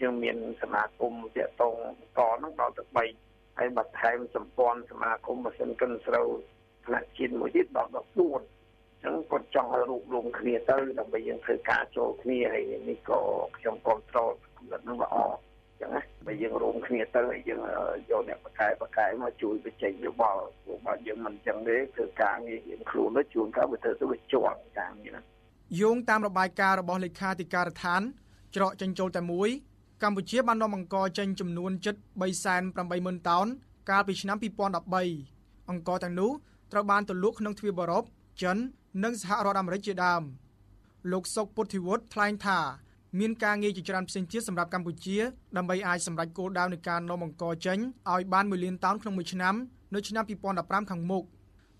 យើងមានសមាគមតាក់ទងតហ្នឹងដល់ទៅ3ហើយបន្ថែមសម្ព័ន្ធសមាគមម៉ាស៊ីនកិនស្រូវផ្នែកជាតិមួយទៀតដល់ដល់ខ្លួនអញ្ចឹងគាត់ចង់ឲ្យរួមរวมគ្នាទៅ ដើម្បីយើងធ្វើការចូលគ្នាហើយនេះក៏ខ្ញុំគ្រប់គ្រងគំនិតនោះល្អចឹងណាបើយើងរួមគ្នាទៅហើយយើងយកអ្នកបកកែបកកែមកជួយបញ្ចេញយោបល់ព្រោះបើយើងមិនចឹងទេធ្វើការងារយើងខ្លួនទៅជួនកាលវាធ្វើទៅវាជាប់តាមនេះណាយោងតាមរបាយការណ៍របស់លេខាធិការដ្ឋានច្រកចិញ្ចូលតែមួយកម្ពុជាបាននាំអង្ករចេញចំនួនជិត3.8ម៉ឺនតោនកាលពីឆ្នាំ2013អង្គរទាំងនោះត្រូវបានទលក់ក្នុងទ្វីបអឺរ៉ុបចិននិងសហរដ្ឋអាមេរិកជាដើមលោកសុកពុទ្ធិវុឌ្ឍថ្លែងថាមានការងារជាច្រើនផ្សេងទៀតសម្រាប់កម្ពុជា ដើម្បីអាចសម្រេចគោលដៅនៃការនាំបង្កចេញឲ្យ បាន1លានតោនក្នុងមួយឆ្នាំនៅឆ្នាំ2015ខាងមុខ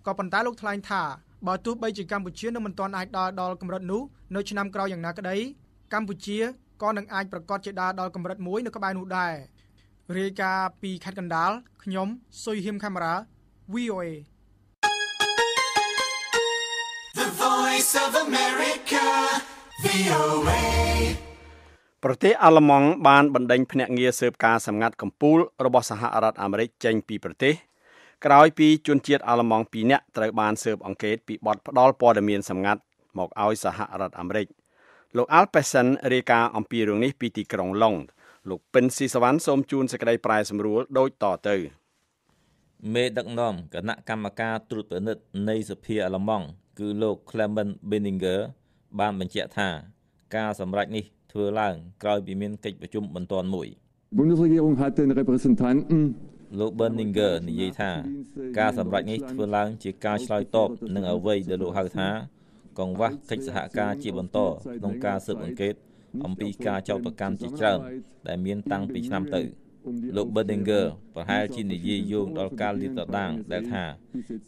ក៏ប៉ុន្តែលោកថ្លែងថាបើទោះបីជាកម្ពុជានៅមិនទាន់អាចដល់ដល់កម្រិតនោះនៅឆ្នាំក្រោយយ៉ាងណាក្តីកម្ពុជាក៏នឹងអាចប្រកាសជាដើរដល់កម្រិតមួយនៅក្បែរនោះដែររាយការណ៍ពីខេត្តកណ្ដាលខ្ញុំសុយហៀមកាមេរ៉ា VOA Voice of America VOA ប្រទេសអាល្លឺម៉ង់បានបណ្ដេញភ្នាក់ងារស៊ើបការសម្ងាត់កំពូលរបស់សហរដ្ឋអាមេរិកចេញពីប្រទេស ក្រោយពីជនជាតិអាល្លឺម៉ង់2នាក់ត្រូវបានស៊ើបអង្កេតពីបទផ្ដាល់ព័ត៌មានសម្ងាត់មកឲ្យសហរដ្ឋអាមេរិកលោក Al Pearson រាយការណ៍អំពីរឿងនេះពីទីក្រុង London លោកពិនស៊ីសវណ្ណសូមជូនសេចក្តីប្រែសម្រួលដូចតទៅមេដឹកនាំគណៈកម្មការត្រួតពិនិត្យនៃសភាអាល្លឺម៉ង់គឺលោក Clement Benninger បានបញ្ជាក់ថា ការសម្រេចនេះធ្វើឡើងក្រោយពីមានកិច្ចប្រជុំបន្ទាន់មួយ Bundesregierung hat den Repräsentanten លោក Benninger និយាយថាការសម្រេចនេះធ្វើឡើងជាការឆ្លើយតបនឹងអ្វីដែលលោកហៅថា កង្វះកិច្ចសហការជាបន្តក្នុងការស៊ើបអង្កេត អំពីការចោទប្រកាន់ជាច្រើនដែលមានតាំងពីឆ្នាំទៅ។លោក Berdinger ប្រហែលជានិយាយយោងដល់ការលាតត្រដាងដែលថា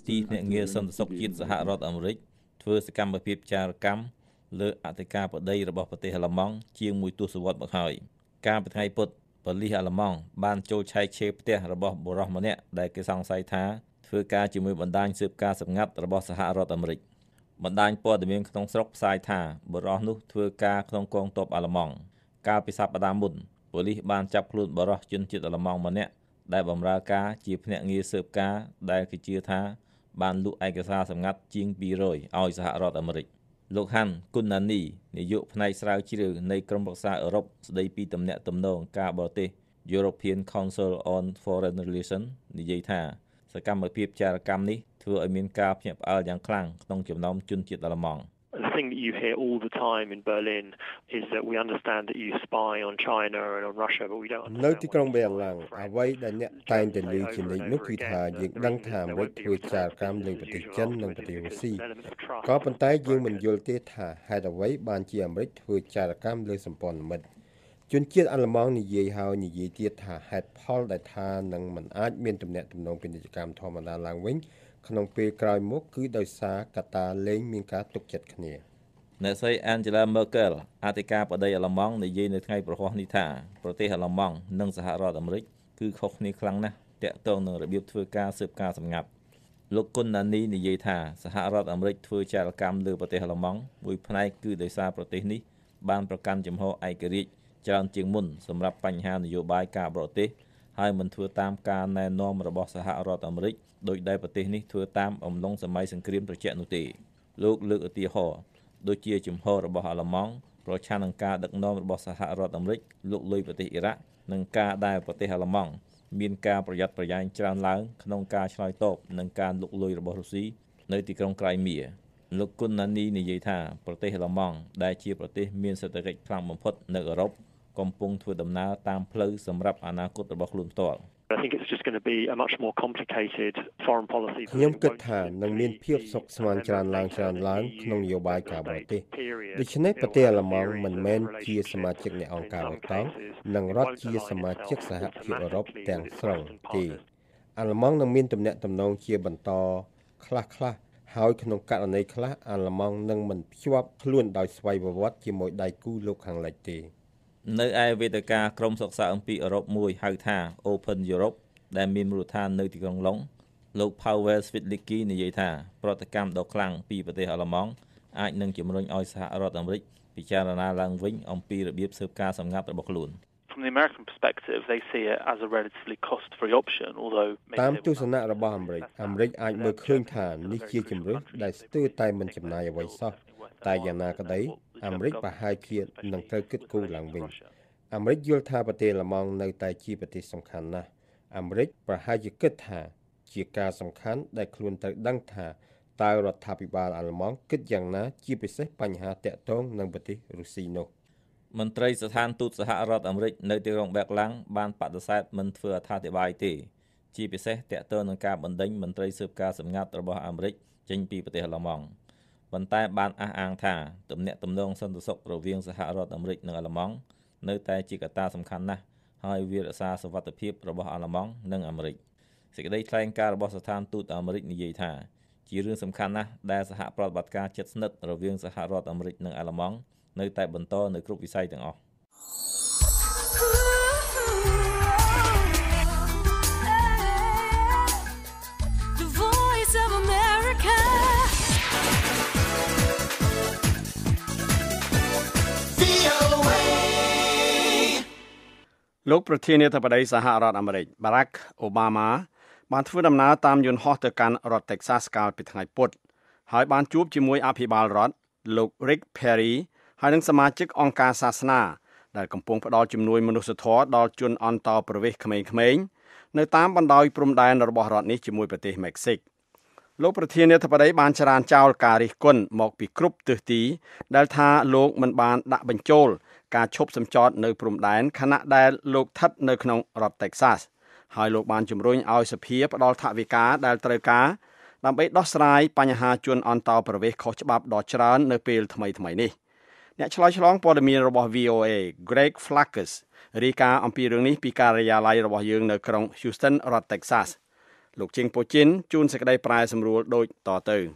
ទីភ្នាក់ងារសន្តិសុខជាតិសហរដ្ឋអាមេរិក ធ្វើសកម្មភាពចារកម្មលើអធិការបដីរបស់ប្រទេសអាល្លឺម៉ង់ជាងមួយទសវត្សរ៍មកហើយកាលពីថ្ងៃពុធប៉ូលីសអាល្លឺម៉ង់បានចូលឆែកឆេរផ្ទះរបស់បុរសម្នាក់ដែលគេសង្ស័យថាធ្វើការជាមួយបណ្ដាញស៊ើបការសម្ងាត់របស់សហរដ្ឋអាមេរិកបណ្ដាញព័ត៌មានក្នុងស្រុកផ្សាយថាបុរសនោះធ្វើការក្នុងកងទ័ពអាល្លឺម៉ង់កាលពីសប្តាហ៍មុនប៉ូលីសបានចាប់ខ្លួនបរិសជនជាតិអាល្លឺម៉ង់ម្នាក់ដែលបម្រើការជាភ្នាក់ងារស៊ើបការដែលគេជឿថា បានលក់ឯកសារសម្ងាត់ជាង200ឲ្យសហរដ្ឋអាមេរិកលោកហាន់គុណណានីនាយកផ្នែកស្រាវជ្រាវនៃក្រមរក្សាអឺរ៉ុបស្ដីពីទំនាក់ទំនងការបរទេស European Council on Foreign Relations និយាយថាសកម្មភាព ចារកម្មនេះធ្វើឲ្យមានការភ្ញាក់ផ្អើលយ៉ាងខ្លាំងក្នុងចំណោមជនជាតិអាល្លឺម៉ង់ thing that you hear all the time in Berlin is that we understand that you spy on China and on Russia but we don't នៅទីក្រុងបេឡាំងអ្វីដែលអ្នកតែងតែលើជានិច្ចនោះគឺថាយើងដឹងថាអាមេរិកធ្វើចារកម្មលើប្រទេសចិននិងប្រទេសរុស្ស៊ីក៏ប៉ុន្តែយើងមិនយល់ទេថាហេតុអ្វីបានជាអាមេរិកធ្វើចារកម្មលើសម្ព័ន្ធមិត្តជនជាតិអាល្លឺម៉ង់និយាយហើយនិយាយទៀតថាហេតុផលដែលថានឹងមិនអាចមានទំនាក់ទំនងពាណិជ្ជកម្មធម្មតាឡើងវិញក្នុងពេលក្រោយមកគឺដោយសារកត្តាលែងមានការទុកចិត្តគ្នា។អ្នកស្រី Angela Merkel អធិការបដីអាល្លឺម៉ង់និយាយនៅថ្ងៃប្រហោះនេះថាប្រទេសអាល្លឺម៉ង់និងសហរដ្ឋអាមេរិកគឺខុសគ្នាខ្លាំងណាស់តាក់ទងនឹងរបៀបធ្វើការស៊ើបការសម្ងាត់លោកគុណណានីនិយាយថាសហរដ្ឋអាមេរិកធ្វើចារកម្មលើប្រទេសអាល្លឺម៉ង់មួយផ្នែក គឺដោយសារប្រទេសនេះបានប្រកាន់ជំហរឯករាជ្យច្រើនជាងមុនសម្រាប់បញ្ហានយោបាយការបរទេស ហើយមិនធ្វើតាមការណែនាំរបស់សហរដ្ឋអាមេរិកដោយដែលប្រទេសនេះធ្វើតាមអំឡុងសម័យសង្គ្រាមត្រជាក់នោះទេលោកលើកឧទាហរណ៍ដូចជាជំហររបស់អាល្លឺម៉ង់ប្រឆាំងនឹងការដឹកនាំរបស់សហរដ្ឋអាមេរិកលុកលុយប្រទេសអ៊ីរ៉ាក់និងការដែលប្រទេសអាល្លឺម៉ង់មានការប្រយ័ត្នប្រយែងច្រើនឡើងក្នុងការឆ្លើយតបនឹងការលុកលុយរបស់រុស្ស៊ីនៅទីក្រុងក្រៃមៀលោកគុណណានីនិយាយថាប្រទេសអាល្លឺម៉ង់ដែលជាប្រទេសមានសេដ្ឋកិច្ចខ្លាំងបំផុតនៅអឺរ៉ុបកំពុងធ្វើដំណើរតាមផ្លូវសម្រាប់អនាគតរបស់ខ្លួនផ្ទាល់។ I think it's just going to be a much more complicated foreign policy ខ្ញុំគិតថានឹងមានភាពសុខស្មានច្រើនឡើងច្រើនឡើងក្នុងនយោបាយការបរទេសដូច្នេះប្រទេសអាល្លឺម៉ង់មិនមែនជាសមាជិកនៃអង្គការអូតង់និងរដ្ឋជាសមាជិកសហភាពអឺរ៉ុបទាំងស្រុងទេអាល្លឺម៉ង់នឹងមានទំនាក់ទំនងជាបន្តខ្លះខ្លះហើយក្នុងករណីខ្លះអាល្លឺម៉ង់នឹងមិនភ្ជាប់ខ្លួនដោយស្វ័យប្រវត្តិជាមួយដៃគូលោកខាងលិចទេនៅឯវេទិកាក្រមសិក្សាអំពីអឺរ៉ុបមួយហៅថា Open Europe ដែលមានមូលដ្ឋាននៅទីក្រុងឡុងលោក Pavel Svitlicky និយាយថាប្រតិកម្មដ៏ខ្លាំងពីប្រទេសអាល្លឺម៉ង់អាចនឹងជំរុញឲ្យសហរដ្ឋអាមេរិកពិចារណាឡើងវិញអំពីរបៀបស៊ើបការសម្ងាត់របស់ខ្លួន From the American perspective, they see it as a relatively cost-free option, although តាមទស្សនៈរបស់អាមេរិកអាមេរិកអាចមើលឃើញថានេះជាជំរឿនដែលស្ទើរតែមិនចំណាយអ្វីសោះតែយ៉ាងណាក្តីអាមេរិកប្រហែលជានឹងត្រូវគិតគូរឡើងវិញអាមេរិកយល់ថាប្រទេសឡម៉ង់នៅតែជាប្រទេសសំខាន់ណាស់អាមេរិកប្រហែលជាគិតថា ជាការសំខាន់ដែលខ្លួនត្រូវដឹងថាតើរដ្ឋាភិបាលអាល្លឺម៉ង់គិតយ៉ាងណាជាពិសេសបញ្ហាតាក់ទងនឹងប្រទេសរុស្ស៊ីនោះមន្ត្រីស្ថានទូតសហរដ្ឋអាមេរិកនៅទីក្រុងបែកឡាំងបានបដិសេធមិនធ្វើអត្ថាធិប្បាយទេ ជាពិសេសតាក់ទងនឹងការបណ្ដេញមន្ត្រីស៊ើបការសម្ងាត់របស់អាមេរិកចេញពីប្រទេសអាល្លឺម៉ង់។ប៉ុន្តែបានអះអាងថាទំនាក់ទំនងសន្តិសុខរវាង សហរដ្ឋអាមេរិកនិងអាល្លឺម៉ង់នៅតែជាកត្តាសំខាន់ណាស់ហើយវារក្សាសវត្ថិភាពរបស់អាល្លឺម៉ង់និងអាមេរិកសេចក្តីថ្លែងការណ៍របស់ស្ថានទូតអាមេរិកនិយាយថាជារឿងសំខាន់ណាស់ដែលសហប្រតិបត្តិការជិតស្និទ្ធរវាងសហរដ្ឋអាមេរិកនិងអាល្លឺម៉ង់នៅតែបន្តនៅគ្រប់វិស័យទាំងអស់។លោកប្រធានាធិបតីសហរដ្ឋអាមេរិក Barack Obama បានធ្វើដំណើរតាមយន្តហោះទៅកាន់រដ្ឋ Texas កាលពីថ្ងៃពុធហើយបានជួបជាមួយអភិបាលរដ្ឋលោក Rick Perry ហើយនិងសមាជិកអង្គការសាសនា ដែលកំពុងផ្ដល់ជំនួយមនុស្សធម៌ដល់ជនអន្តោប្រវេសន៍ក្មេងៗនៅតាមបណ្ដោយព្រំដែនរបស់រដ្ឋនេះជាមួយប្រទេសមិចស៊ិកលោកប្រធានាធិបតីបានចរានចោលការរិះគន់មកពីគ្រប់ទិសទី ដែលថាលោកមិនបានដាក់បញ្ចូលការឈប់សម្ចតនៅព្រំដែនខណៈដែលលោកថិតនៅក្នុងរដ្ឋ Texas ហើយលោកបានជំរុញឲ្យសភាផ្ដល់ថវិកាដែលត្រូវការដើម្បីដោះស្រាយបញ្ហាជនអន្តោប្រវេសន៍ខុសច្បាប់ដ៏ច្រើន នៅពេលថ្មីៗនេះអ្នកឆ្លើយឆ្លងព័ត៌មានរបស់ VOA Greg Flackus រាយការណ៍អំពីរឿងនេះពីការិយាល័យរបស់យើងនៅក្រុង Houston រដ្ឋ Texas លោកជាងពូជីនជួនសេចក្តីប្រែសម្រួលដូចតទៅ។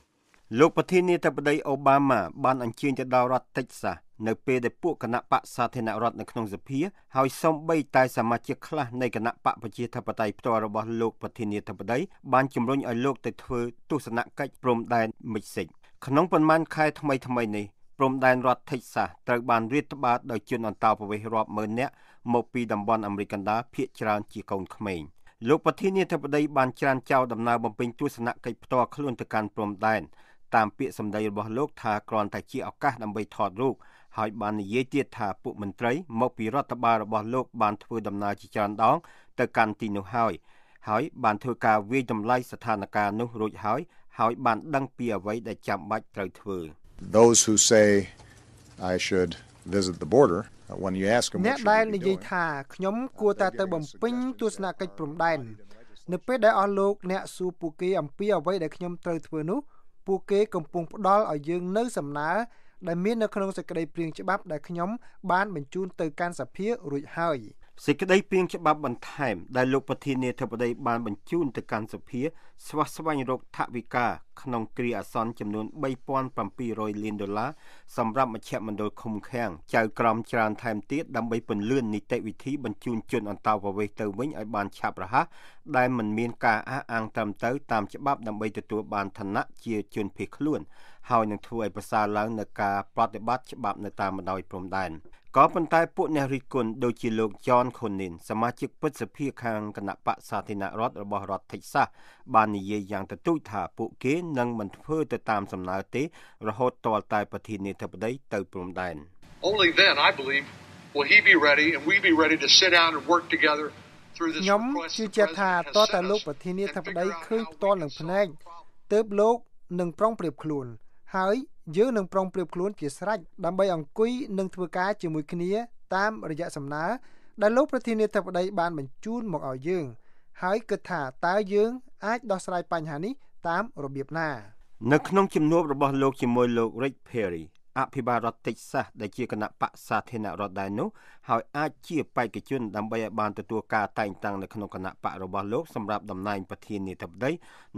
លោកប្រធានាធិបតីអូបាម៉ាបានអញ្ជើញទៅដល់រដ្ឋតិចសាសនៅពេលដែលពួកគណៈបកសាធារណរដ្ឋនៅក្នុងសភាហើយសំបីតែសមាជិកខ្លះនៃគណៈបកប្រជាធិបតេយ្យផ្ទាល់របស់លោកប្រធានាធិបតីបានជំរុញឲ្យលោកទៅធ្វើទស្សនកិច្ចព្រំដែនមិចសិចក្នុងប៉ុន្មានខែថ្មីថ្មីនេះព្រំដែនរដ្ឋតិចសាសត្រូវបានរាតត្បាតដោយជនអន្តោប្រវេសន៍រាប់ម៉ឺននាក់មកពីតំបន់អាមេរិកកណ្ដាលភាគច្រើនជាកូនក្មេងលោកប្រធានាធិបតីបានច្រានចោលដំណើរបំពេញទស្សនកិច្ចផ្ទាល់ខ្លួនទៅកាន់ព្រំដែនតាមពាក្យសម្ដីរបស់លោកថាគ្រាន់តែជាឱកាសដើម្បីថតរូបហើយបាននិយាយទៀតថាពួកមន្ត្រី មក ពីរដ្ឋបាលរបស់លោក បានធ្វើដំណើរជាច្រើនដងទៅកាន់ទីនោះហើយហើយបានធ្វើការវាយតម្លៃស្ថានភាពនោះរួចហើយ ហើយបាន ដឹងពីអ្វីដែលចាំបាច់ត្រូវធ្វើ Those who say I should visit the border when you ask them អ្នកដែលនិយាយថាខ្ញុំគួរតែទៅបំពេញទស្សនកិច្ចព្រំដែននៅពេលដែលអស់លោកអ្នកសួរពួកគេអំពីអ្វីដែលខ្ញុំត្រូវធ្វើនោះពួកគេកំពុងផ្ដល់ឲ្យយើងនៅសំណើដែលមាននៅក្នុងសេចក្តីព្រៀងច្បាប់ដែលខ្ញុំបានបញ្ជូនទៅកាន់សភារួចហើយ។សេចក្តីពីងច្បាប់បន្ថែមដែលលោកប្រធានាធិបតីបានបញ្ជូនទៅកាន់សភាស្វាស្វែងរកថវិកាក្នុងគ្រាអាសន្នចំនួន3700លានដុល្លារសម្រាប់មជ្ឈមណ្ឌលឃុំឃាំងចៅក្រមច្រានថែមទៀតដើម្បីពន្លឿននីតិវិធីបញ្ជូនជនអន្តោប្រវេសន៍ទៅវិញឲ្យបានឆាប់រហ័សដែលមិនមានការអះអាងត្រឹមត្រូវតាមច្បាប់ដើម្បីទទួលបានឋានៈជាជនភៀសខ្លួនហើយនឹងធ្វើឲ្យប្រសើរឡើងនៅការប្រតិបត្តិច្បាប់នៅតាមបណ្ដោយព្រំដែនក៏ប៉ុន្តែពួកអ្នករិះគន់ដូចជាលោក John Conin សមាជិកពិទ្ធសភាខាងគណៈបកសាធារណរដ្ឋរបស់រដ្ឋ Texas បាននិយាយយ៉ាងទទូចថាពួកគេនឹងមិនធ្វើទៅតាមសំណើទេ រហូតទាល់តែប្រធានាធិបតីទៅព្រំដែន Only then I believe will he be ready and we be ready to sit down and work together ខ្ញុំជឿជាក់ថាតើតើលោក ប្រធានាធិបតីឃើញផ្ទាល់នឹងភ្នែកទើបលោកនឹងប្រុងប្រៀបខ្លួនហើយយើងនឹងប្រុងប្រៀបខ្លួនជាស្រេចដើម្បីអង្គុយនិងធ្វើការជាមួយគ្នាតាមរយៈសំណើដែលលោកប្រធានាធិបតី បានបញ្ជូនមកឲ្យយើង ហើយគិតថាតើយើង អាចដោះស្រាយបញ្ហានេះតាមរបៀបណានៅក្នុងជំនួបរបស់លោកជាមួយលោក Rick Perry អភិបាលរដ្ឋតិចសាសដែលជាគណៈបកសាធារណរដ្ឋដែរនោះ ហើយអាចជាបេក្ខជនដើម្បីឲ្យបានទទួលការតែងតាំងនៅក្នុងគណៈបករបស់លោកសម្រាប់តំណែងប្រធានាធិបតី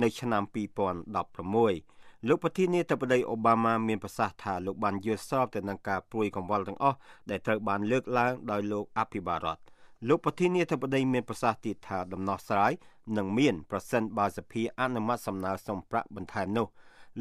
នៅឆ្នាំ2016លោកប្រធានាធិបតីអូបាម៉ាមានប្រសាសន៍ថាលោកបានយល់ស្របទៅនឹងការព្រួយកង្វល់ទាំងអស់ដែលត្រូវបានលើកឡើងដោយលោកអភិបាលរដ្ឋលោកប្រធានាធិបតីមានប្រសាសន៍ទៀតថាដំណោះស្រាយនឹងមានប្រសិនបើសភាអនុម័តសំណើសុំប្រាក់បន្ថែមនោះ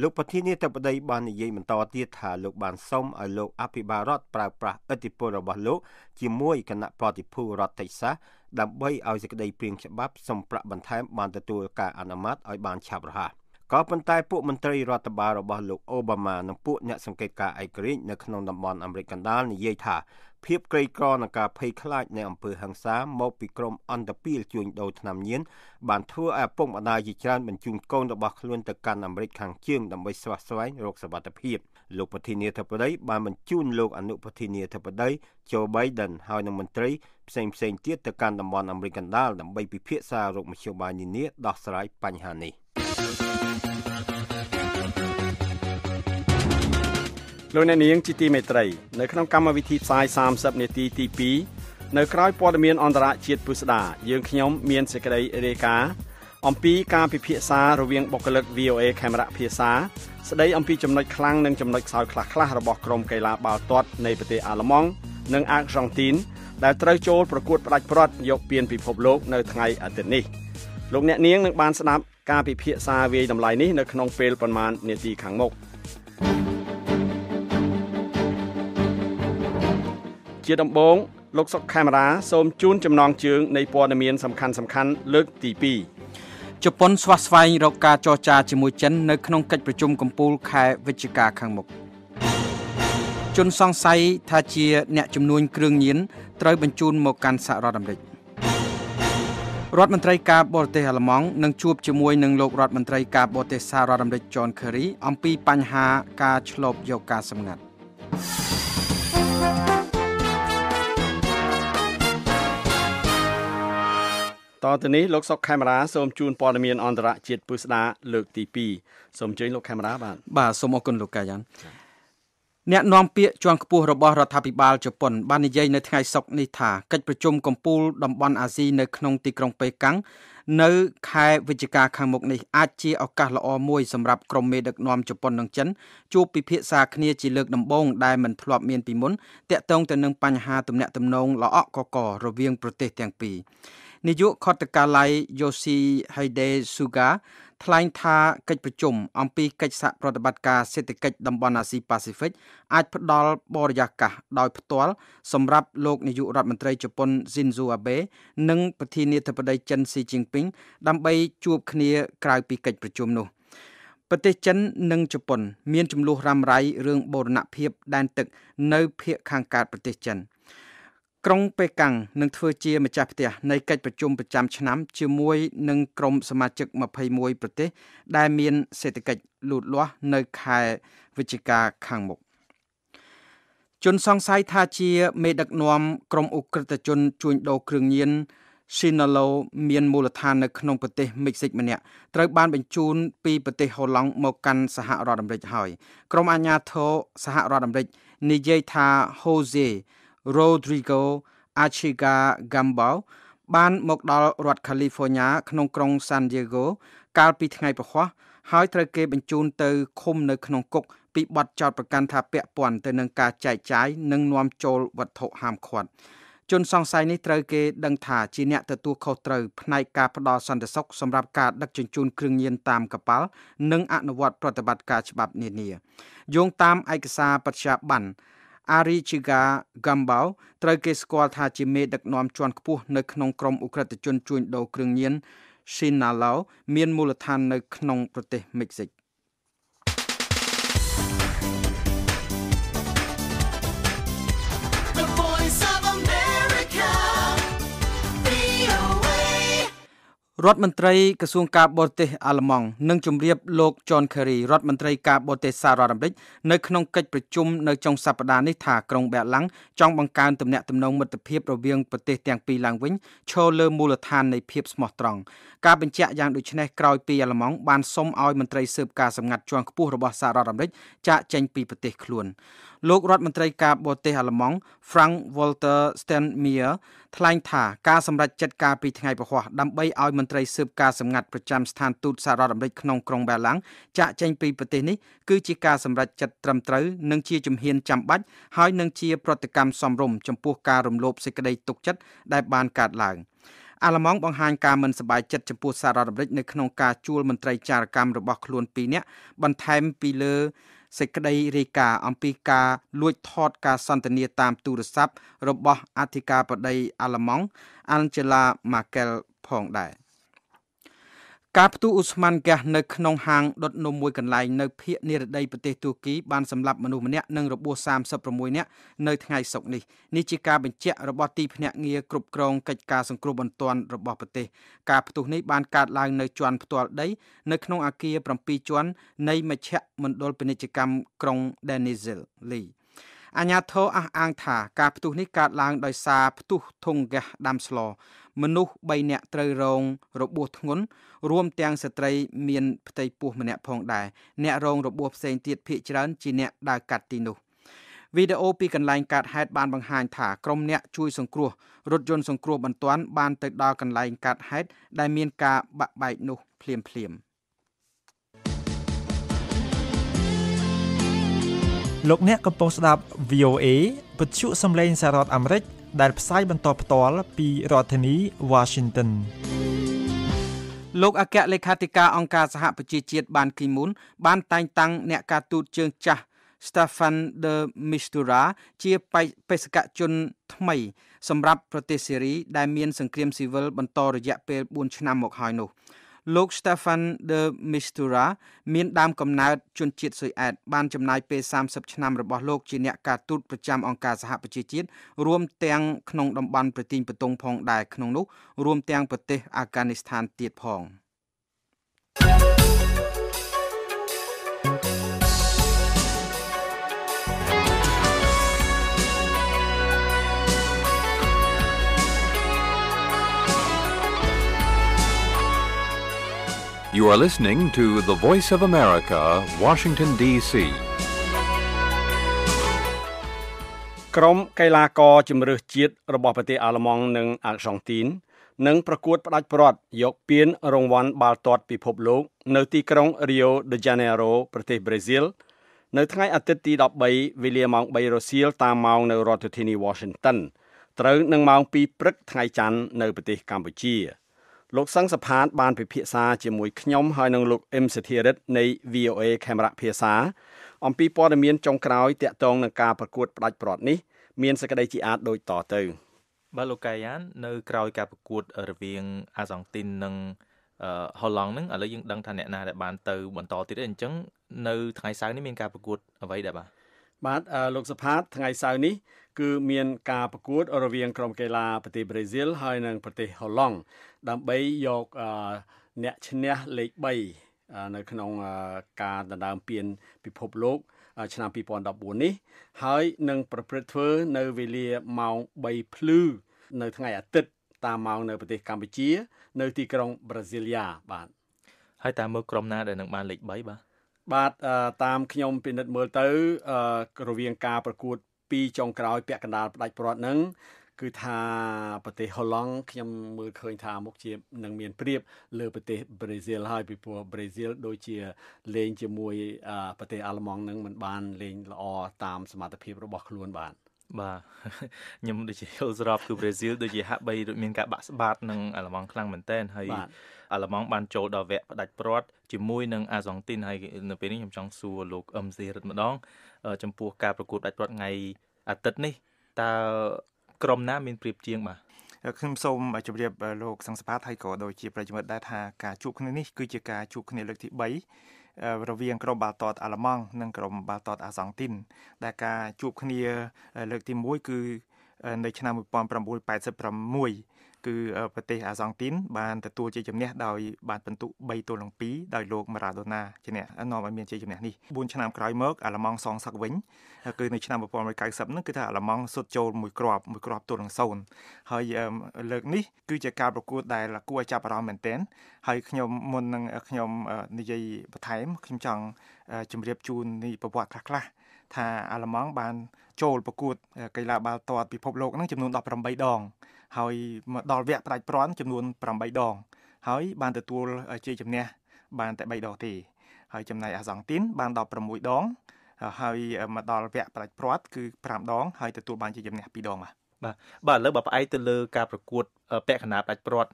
លោកប្រធានាធិបតីបាននិយាយបន្តទៀតថាលោកបានសុំឲ្យលោកអភិបាលរដ្ឋប្រើប្រាស់ឥទ្ធិពលរបស់លោកជាមួយគណៈប្រតិភូរដ្ឋតិសាដើម្បីឲ្យសេចក្តីព្រៀងច្បាប់សុំប្រាក់បន្ថែមបានទទួលការអនុម័តឲ្យបានឆាប់រហ័ស។ក៏ប៉ុន្តែពួកមន្ត្រីរដ្ឋបាលរបស់លោកអូបាម៉ានិងពួកអ្នកសង្កេតការណ៍ឯករាជ្យនៅក្នុងតំបន់អាមេរិកកណ្ដាលនិយាយថាភាពក្រីក្រនិងការភ័យខ្លាចនៃអំពើហិង្សាមកពីក្រុមអន្តពាលជួញដូរថ្នាំញៀនបានធ្វើឲ្យឪពុកម្ដាយជាច្រើនបញ្ជូនកូនរបស់ខ្លួនទៅកាន់អាមេរិកខាងជើងដើម្បីស្វះស្វែងរកសុវត្ថិភាពលោកប្រធានាធិបតី បានបញ្ជូនលោកអនុប្រធានាធិបតី Joe Biden ហើយនឹងមន្ត្រីផ្សេងផ្សេងទៀតទៅកាន់តំបន់អាមេរិកកណ្ដាលដើម្បីពិភាក្សារោគមជ្ឈបាយនានាដោះស្រាយបញ្ហានេះ។លោកអ្នកនាងជាទីមេត្រី នៅក្នុងកម្មវិធីផ្សាយ30នាទីទី2នៅក្រៅព័ត៌មានអន្តរជាតិពុស្ដាយើងខ្ញុំមានសេចក្តីរាយការណ៍អំពីការពិភាក្សារវាងបុគ្គលិក VOA ខេមរៈភាសាស្ដីអំពីចំណុចខ្លាំងនិងចំណុចខ្សោយខ្លះៗរបស់ក្រុមកីឡាបាល់ទាត់នៃប្រទេសអាល្លឺម៉ង់និងអាក់សង់ទីនដែលត្រូវចូលប្រកួតផ្ដាច់ព្រាត់យក ពានពិភពលោកនៅថ្ងៃអាទិត្យនេះលោកអ្នកនាងនឹងបានស្ដាប់ការពិភាក្សាវាយតម្លៃនេះនៅក្នុងពេលប្រមាណនាទីខាងមុខ thank you ជាដំបូងលោកសុកកាមេរ៉ាសូមជូនចំណងជើងនៃព័ត៌មានសំខាន់សំខាន់លើកទី2ជប៉ុន ស្វាស្វែងរកការចរចាជាមួយចិន នៅក្នុងកិច្ចប្រជុំកំពូលខែវិច្ឆិកាខាងមុខជនសង្ស័យថាជា អ្នកចំនួនគ្រឿងញៀនត្រូវបញ្ជូនមកកាន់សហរដ្ឋអាមេរិករដ្ឋមន្ត្រីការបរទេសអាល្លឺម៉ង់នឹងជួបជាមួយនឹងលោករដ្ឋមន្ត្រីការបរទេសសហរដ្ឋអាមេរិក John Kerry អំពីបញ្ហាការឆ្លប់យកការសម្ងាត់តទៅនេះលោកសុកខេមរាសូមជូនព័ត៌មានអន្តរជាតិពុស្ដាលើកទី2សូមអញ្ជើញលោកខេមរាបាទបាទសូមអរគុណលោកកាយ៉ាងអ្នកនាំពាក្យជាន់ខ្ពស់របស់រដ្ឋាភិបាលជប៉ុនបាននិយាយនៅថ្ងៃសុក្រនេះថាកិច្ចប្រជុំកំពូលតំបន់អាស៊ីនៅក្នុងទីក្រុងប៉េកាំងនៅខែ វិច្ឆិកាខាងមុខនេះអាចជាឱកាសល្អមួយសម្រាប់ក្រុមមេដឹកនាំជប៉ុននិងចិនជួបពិភាក្សាគ្នាជាលើកដំបូងដែលមិនធ្លាប់មានពីមុនទាក់ទងទៅនឹងបញ្ហាទំនាក់ទំនងល្អក់កក រវាងប្រទេសទាំងពីរនាយកខត្តកាល័យយូស៊ីហៃដេស៊ូហ្គាថ្លែងថាកិច្ចប្រជុំអំពីកិច្ចសហប្រតិបត្តិការសេដ្ឋកិច្ចតំបន់អាស៊ីប៉ាស៊ីហ្វិកអាចផ្ដល់បរិយាកាសដោយផ្ទាល់សម្រាប់លោកនាយករដ្ឋមន្ត្រីជប៉ុន ស៊ីនស៊ូអាបេនិងប្រធានាធិបតីចិនស៊ីជីងពីងដើម្បីជួបគ្នាក្រៅពីកិច្ចប្រជុំនោះប្រទេសចិន និងជប៉ុន មានចំនួនរ៉ាំរ៉ៃរឿងបូរណភាពដែនទឹកនៅភូមិខាងកើតប្រទេសចិន។ក្រុងប៉េកាំងនឹងធ្វើជាម្ចាស់ផ្ទះនៃកិច្ចប្រជុំប្រចាំឆ្នាំ ជាមួយនឹងក្រុមសមាជិក21ប្រទេសដែលមានសេដ្ឋកិច្ចលូតលាស់នៅខែវិច្ឆិកាខាងមុខជនសង្ស័យថាជាមេដឹកនាំក្រុមអ ுக ្រិតជនជួញដូរគ្រឿងញៀនស៊ីណាឡូមានមូលដ្ឋាននៅក្នុងប្រទេសមិចស៊ិកម្នាក់ត្រូវបានបញ្ជូនពីប្រទេសហូឡង់មកកាន់សហរដ្ឋអាមេរិកហើយក្រុមអាជ្ញាធរសហរដ្ឋអាមេរិកនិយាយថាហូសេ Rodrigo Achiga Gambao បានមកដល់រដ្ឋ California ក្នុងក្រុង San Diego កាលពីថ្ងៃពហុហើយត្រូវគេបញ្ជូនទៅឃុំនៅក្នុងគុកពីបទចោទប្រកាន់ថាពាក់ព័ន្ធទៅនឹងការចែកចាយនិងនាំចូលវត្ថុហាមឃាត់ជនសង្ស័យនេះត្រូវគេដឹងថាជាអ្នកទទួលខុសត្រូវផ្នែកការផ្ដល់សន្តិសុខសម្រាប់ការដឹកជញ្ជូនគ្រឿងញៀនតាមកប៉ាល់និងអនុវត្តប្រតិបត្តិការច្បាប់នានាយោងតាមឯកសារបទជាប័ណ្ណអារីជីកាហ្កំបោត្រូវគេស្គាល់ថាជាមេដឹកនាំជាន់ខ្ពស់នៅក្នុងក្រុមអ ுக ្រិតជនជួញដូរគ្រឿងញៀនស៊ីណាឡោមានមូលដ្ឋាននៅក្នុងប្រទេសមិចស៊ិករដ្ឋមន្ត្រីក្រសួងការបរទេសអាល្លឺម៉ង់និងជំរាបលោក John Kerry រដ្ឋមន្ត្រីការបរទេសសហរដ្ឋអាមេរិកនៅក្នុងកិច្ចប្រជុំនៅចុងសប្តាហ៍នេះថាក្រុងបែរឡាំងចង់បង្កើនទំនាក់ទំនងមិត្តភាពរវាងប្រទេសទាំងពីរឡើងវិញឈលលើមូលដ្ឋាននៃភាពស្មោះត្រង់ការបញ្ជាក់យ៉ាងដូចនេះក្រោយពីអាល្លឺម៉ង់បានសុំឲ្យមន្ត្រីស៊ើបការសម្ងាត់ជាន់ខ្ពស់របស់សហរដ្ឋអាមេរិកចាកចេញពីប្រទេសខ្លួនលោករដ្ឋមន្ត្រីការបរទេសអាល្លឺម៉ង់ Frank Walter Steinmeier ថ្លែងថា ការសម្រេចចិត្តការពីថ្ងៃពហុដើម្បីឲ្យមន្ត្រីស៊ើបការសម្ងាត់ប្រចាំស្ថានទូតសហរដ្ឋអាមេរិកក្នុងក្រុងបាឡាំងចាក់ចេញពីប្រទេសនេះគឺជាការសម្រេចចិត្តត្រឹមត្រូវនិងជាជំហានចាំបាច់ហើយនឹងជាប្រតិកម្មសមរម្យចំពោះការរំលោភសេចក្តីទុកចិត្តដែលបានកើតឡើង។អាល្លឺម៉ង់បង្ហាញការមិនសប្បាយចិត្តចំពោះសាររដ្ឋអាមេរិកនៅក្នុងការជួលមន្ត្រីចារកម្មរបស់ខ្លួនពីរនាក់បន្ថែមពីលើសេចក្តីរាយការណ៍អំពីការលួចថតការសន្ទនាតាមទូរស័ព្ទរបស់អធិការបតីអាល្លឺម៉ង់ Angela Merkel ផងដែរ។ការផ្ទុះអ៊ូស្មានហ្គាសនៅក្នុងហាងដុតនំមួយកន្លែងនៅភូមិនិរដីប្រទេសទូគីបានសម្លាប់មនុស្សម្នាក់និងរបួស36នាក់នៅថ្ងៃសុក្រនេះនេះជាការបញ្ជាក់របស់ទីភ្នាក់ងារគ្រប់គ្រងកិច្ចការសង្គ្រោះបន្ទាន់របស់ប្រទេសការផ្ទុះនេះបានកើតឡើងនៅជាន់ផ្ទាល់ដីនៅក្នុងអាគារ7ជាន់នៃមជ្ឈមណ្ឌលពាណិជ្ជកម្មក្រុង Denizli អាញាធរអះអាងថាការផ្ទុះនេះកើតឡើងដោយសារផ្ទុះធុងហ្គាសដាំស្ល មនុស្ស3នាក់ត្រូវរងរបួសធ្ងន់រួមទាំងស្ត្រី មានផ្ទៃពោះម្នាក់ផងដែរអ្នករងរបួសផ្សេងទៀតភ ieck ច្រើនជាអ្នកដើរកាត់ទីនោះ វីដេអូពីកន្លែងកើតហេតុបានបង្ហាញថាក្រុមអ្នកជួយសង្គ្រោះរថយន្តសង្គ្រោះបន្ទាន់បានទៅដល់កន្លែងកើតហេតុដែលមានការបាក់បែកនោះភ្លាមៗលោកអ្នកកំពុងស្ដាប់ VOA វិទ្យុសំឡេងសហរដ្ឋអាមេរិកដែលផ្សាយបន្តផ្ទាល់ពីរដ្ឋធានី Washington លោកអគ្គលេខាធិការអង្គការសហប្រជាជាតិបាន គីមុនបានតែងតាំងអ្នកការទូតជើងចាស់ Stefan de Mistura ជាបេសកជន ថ្មី សម្រាប់ប្រទេសសេរីដែលមានសង្គ្រាមស៊ីវិលបន្តរយៈពេល4ឆ្នាំមកហើយនោះ។លោក Stefan de Mistura មានដើមកំណើតជនជាតិស៊ុយអែតបានចំណាយពេល30ឆ្នាំរបស់លោកជាអ្នកការទូតប្រចាំអង្គការសហប្រជាជាតិរួមទាំងក្នុងតំបន់ប្រទីងបតុងផងដែរក្នុងនោះ រួមទាំងប្រទេសអាហ្វហ្គានីស្ថានទៀតផង។ You are listening to the Voice of America, Washington DC. ក្រុមកីឡាករជម្រើសជាតិរបស់ប្រទេសអាល្លឺម៉ង់និងអាល់ហ្សង់ទីននឹងប្រកួតផ្ដាច់ព្រាត់យកពានរង្វាន់បាល់ទាត់ពិភពលោក នៅទីក្រុង Rio de Janeiro ប្រទេសប្រេស៊ីលនៅថ្ងៃអាទិត្យទី13វេលាម៉ោង3រសៀលតាមម៉ោងនៅរដ្ឋធានី Washington ត្រូវនឹងម៉ោង2ព្រឹកថ្ងៃច័ន្ទនៅប្រទេសកម្ពុជា។លោកសង្ឃសផានបានពិភាក្សាជាមួយខ្ញុំហើយនឹងលោកអឹមសិធិរិទ្ធនៃ VOA ខេមរៈភាសាអំពីព័ត៌មានចុងក្រោយតាក់ទងនឹងការប្រកួតផ្ដាច់ព្រាត់នេះមានសេចក្តីជាអាចដូចតទៅបាទលោកកាយ៉ាននៅក្រោយការប្រកួតរវាងអាសង់ទីននិងហូឡង់ហ្នឹងឥឡូវយើងដឹងថាអ្នកណាដែលបានទៅបន្តទៀតទេអញ្ចឹងនៅថ្ងៃសៅរ៍នេះមានការប្រកួតអ្វីដែរបាទបាទលោកសុផាតថ្ងៃសៅរ៍នេះគឺមានការប្រកួតរវាងក្រុមកីឡាប្រទេសប្រេស៊ីលហើយនិងប្រទេសហូឡង់ដើម្បីយកអ្នកឈ្នះលេខ3នៅក្នុងការដណ្ដើមពានពិភពលោកឆ្នាំ2014នេះ ហើយនឹងប្រព្រឹត្តធ្វើនៅវេលាម៉ោង3ភ្លឺនៅថ្ងៃអាទិត្យតាមម៉ោងនៅប្រទេសកម្ពុជា នៅទីក្រុងប្រេស៊ីលីយ៉ាបាទហើយតើមើលក្រុមណាដែលនឹងបានលេខ3បាទបាទតាមខ្ញុំពិនិត្យមើលទៅរវាងការប្រកួត ពីរចុងក្រោយ ពាក់កណ្ដាលផ្ដាច់ព្រាត់នឹងគឺថាប្រទេសហូឡង់ខ្ញុំមើលឃើញថាមុខជានឹងមានព្រៀបលើប្រទេសប្រេស៊ីលហើយពីព្រោះប្រេស៊ីលដូចជាលេង ជាមួយប្រទេសអាល្លឺម៉ង់នឹងមិនបាន លេង ល្អតាមសមត្ថភាពរបស់ខ្លួនបានបាទខ្ញុំដូចជាយល់ស្របគឺប្រេស៊ីលដូចជាហាក់បីដូចមានការបាក់ស្បាតនឹងអាល្លឺម៉ង់ខ្លាំងមែនទែនហើយអាល្លឺម៉ង់បានចូលដល់វគ្គផ្ដាច់ព្រាត់ជាមួយនឹងអាសង់ទីនហើយនៅពេលនេះខ្ញុំចង់សួរលោកអឹមស៊ីរិទ្ធម្ដង ចំពោះការប្រកួតផ្ដាច់ព្រាត់ថ្ងៃអាទិត្យនេះតើក្រុមណាមានប្រៀបជាងបាទខ្ញុំសូមជម្រាបលោកសង្ឃសភាថៃក៏ដូចជាប្រិយមិត្តដែរថាការជួបគ្នានេះគឺជាការជួបគ្នាលើកទី3រវាងក្រុមបាល់ទាត់អាល្លឺម៉ង់និងក្រុមបាល់ទាត់អាសង់ទីន ដែលការជួបគ្នាលើកទី1គឺ នៅឆ្នាំ1986គឺប្រទេសអាសង់ទីនបានទទួលជ័យជំនះដោយបានពិន្ទុ3ទល់នឹង2ដោយលោកម៉ារ៉ាដូណាជាអ្នកនាំឲ្យមានជ័យជំនះនេះ4ឆ្នាំក្រោយមកអាឡម៉ង់សងសឹកវិញគឺនៅឆ្នាំ1990ហ្នឹងគឺថាអាឡម៉ង់សុទ្ធចូលមួយគ្រាប់មួយគ្រាប់ទល់នឹង0ហើយលើកនេះគឺជាការប្រកួតដែលគួរឲ្យចាប់អារម្មណ៍មែនទែនហើយខ្ញុំមុននឹងខ្ញុំនិយាយបន្ថែមខ្ញុំចង់ជម្រាបជូននីប្រវត្តិខ្លះៗថាអាឡម៉ង់បាន ចូលប្រកួតកីឡាបាល់ទាត់ពិភពលោកហ្នឹងចំនួន18ដងហើយមកដល់វគ្គផ្ដាច់ប្រាន់ចំនួន8ដង ហើយបានទទួលជ័យជំនះបានតែ3ដងទេ ហើយចំណែកអាសង់ទីន បានដល់6ដង ហើយមកដល់វគ្គផ្ដាច់ព្រាត់គឺ5ដង ហើយទទួលបានជ័យជំនះ2ដង បាទបាទបាទឥឡូវបើផ្អែកទៅលើការប្រកួតពាក់កណ្ដាលដាច់ព្រាត់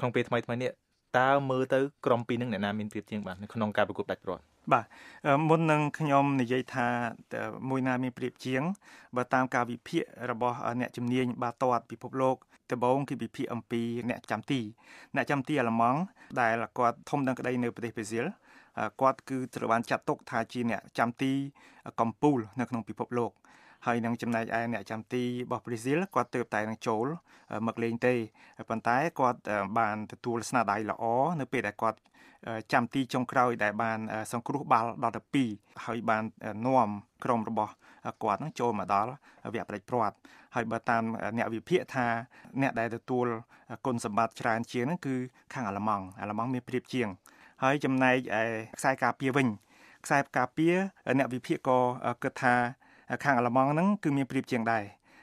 ក្នុងពេលថ្មីថ្មីនេះតើមើលទៅក្រុមពីរនឹងអ្នកណាមានព្រៀបជាងបាទនៅក្នុងការប្រកួតដាច់ព្រាត់បាទមុននឹងខ្ញុំនិយាយថាមួយណាមានប្រៀបជាងបើតាមការវិភាគរបស់អ្នកជំនាញបាទាត់ ពិភពលោកដំបូងគឺវិភាគអំពីអ្នកចាំទីអ្នកចាំទីអាឡម៉ង់ដែលគាត់ធំដឹងក្តីនៅប្រទេសប្រេស៊ីលគាត់គឺត្រូវបានចាត់ទុក ថាជាអ្នកចាំទីកំពូលនៅក្នុងពិភពលោកហើយនឹងចំណែកឯអ្នកចាំទីរបស់ប្រេស៊ីលគាត់ទើបតែនឹងចូលមកលេងទេប៉ុន្តែគាត់បានទទួលស្នាដៃល្អនៅពេលដែលគាត់ចាំទីចុងក្រោយ ដែលបាន សង្គ្រោះបាល់ដល់12ហើយបាននាំក្រុមរបស់គាត់នឹងចូលមកដល់វគ្គប្រេចព្រាត់ហើយបើតាមអ្នកវិភាគថា អ្នកដែលទទួលគុណសម្បត្តិច្រើនជាងហ្នឹងគឺខាងអាល្លឺម៉ង់អាល្លឺម៉ង់មានព្រៀបជាង ហើយចំណែកឯខ្សែការពារវិញខ្សែការពារអ្នកវិភាគក៏គិតថាខាងអាល្លឺម៉ង់ហ្នឹងគឺមានប្រៀបជាងដែរ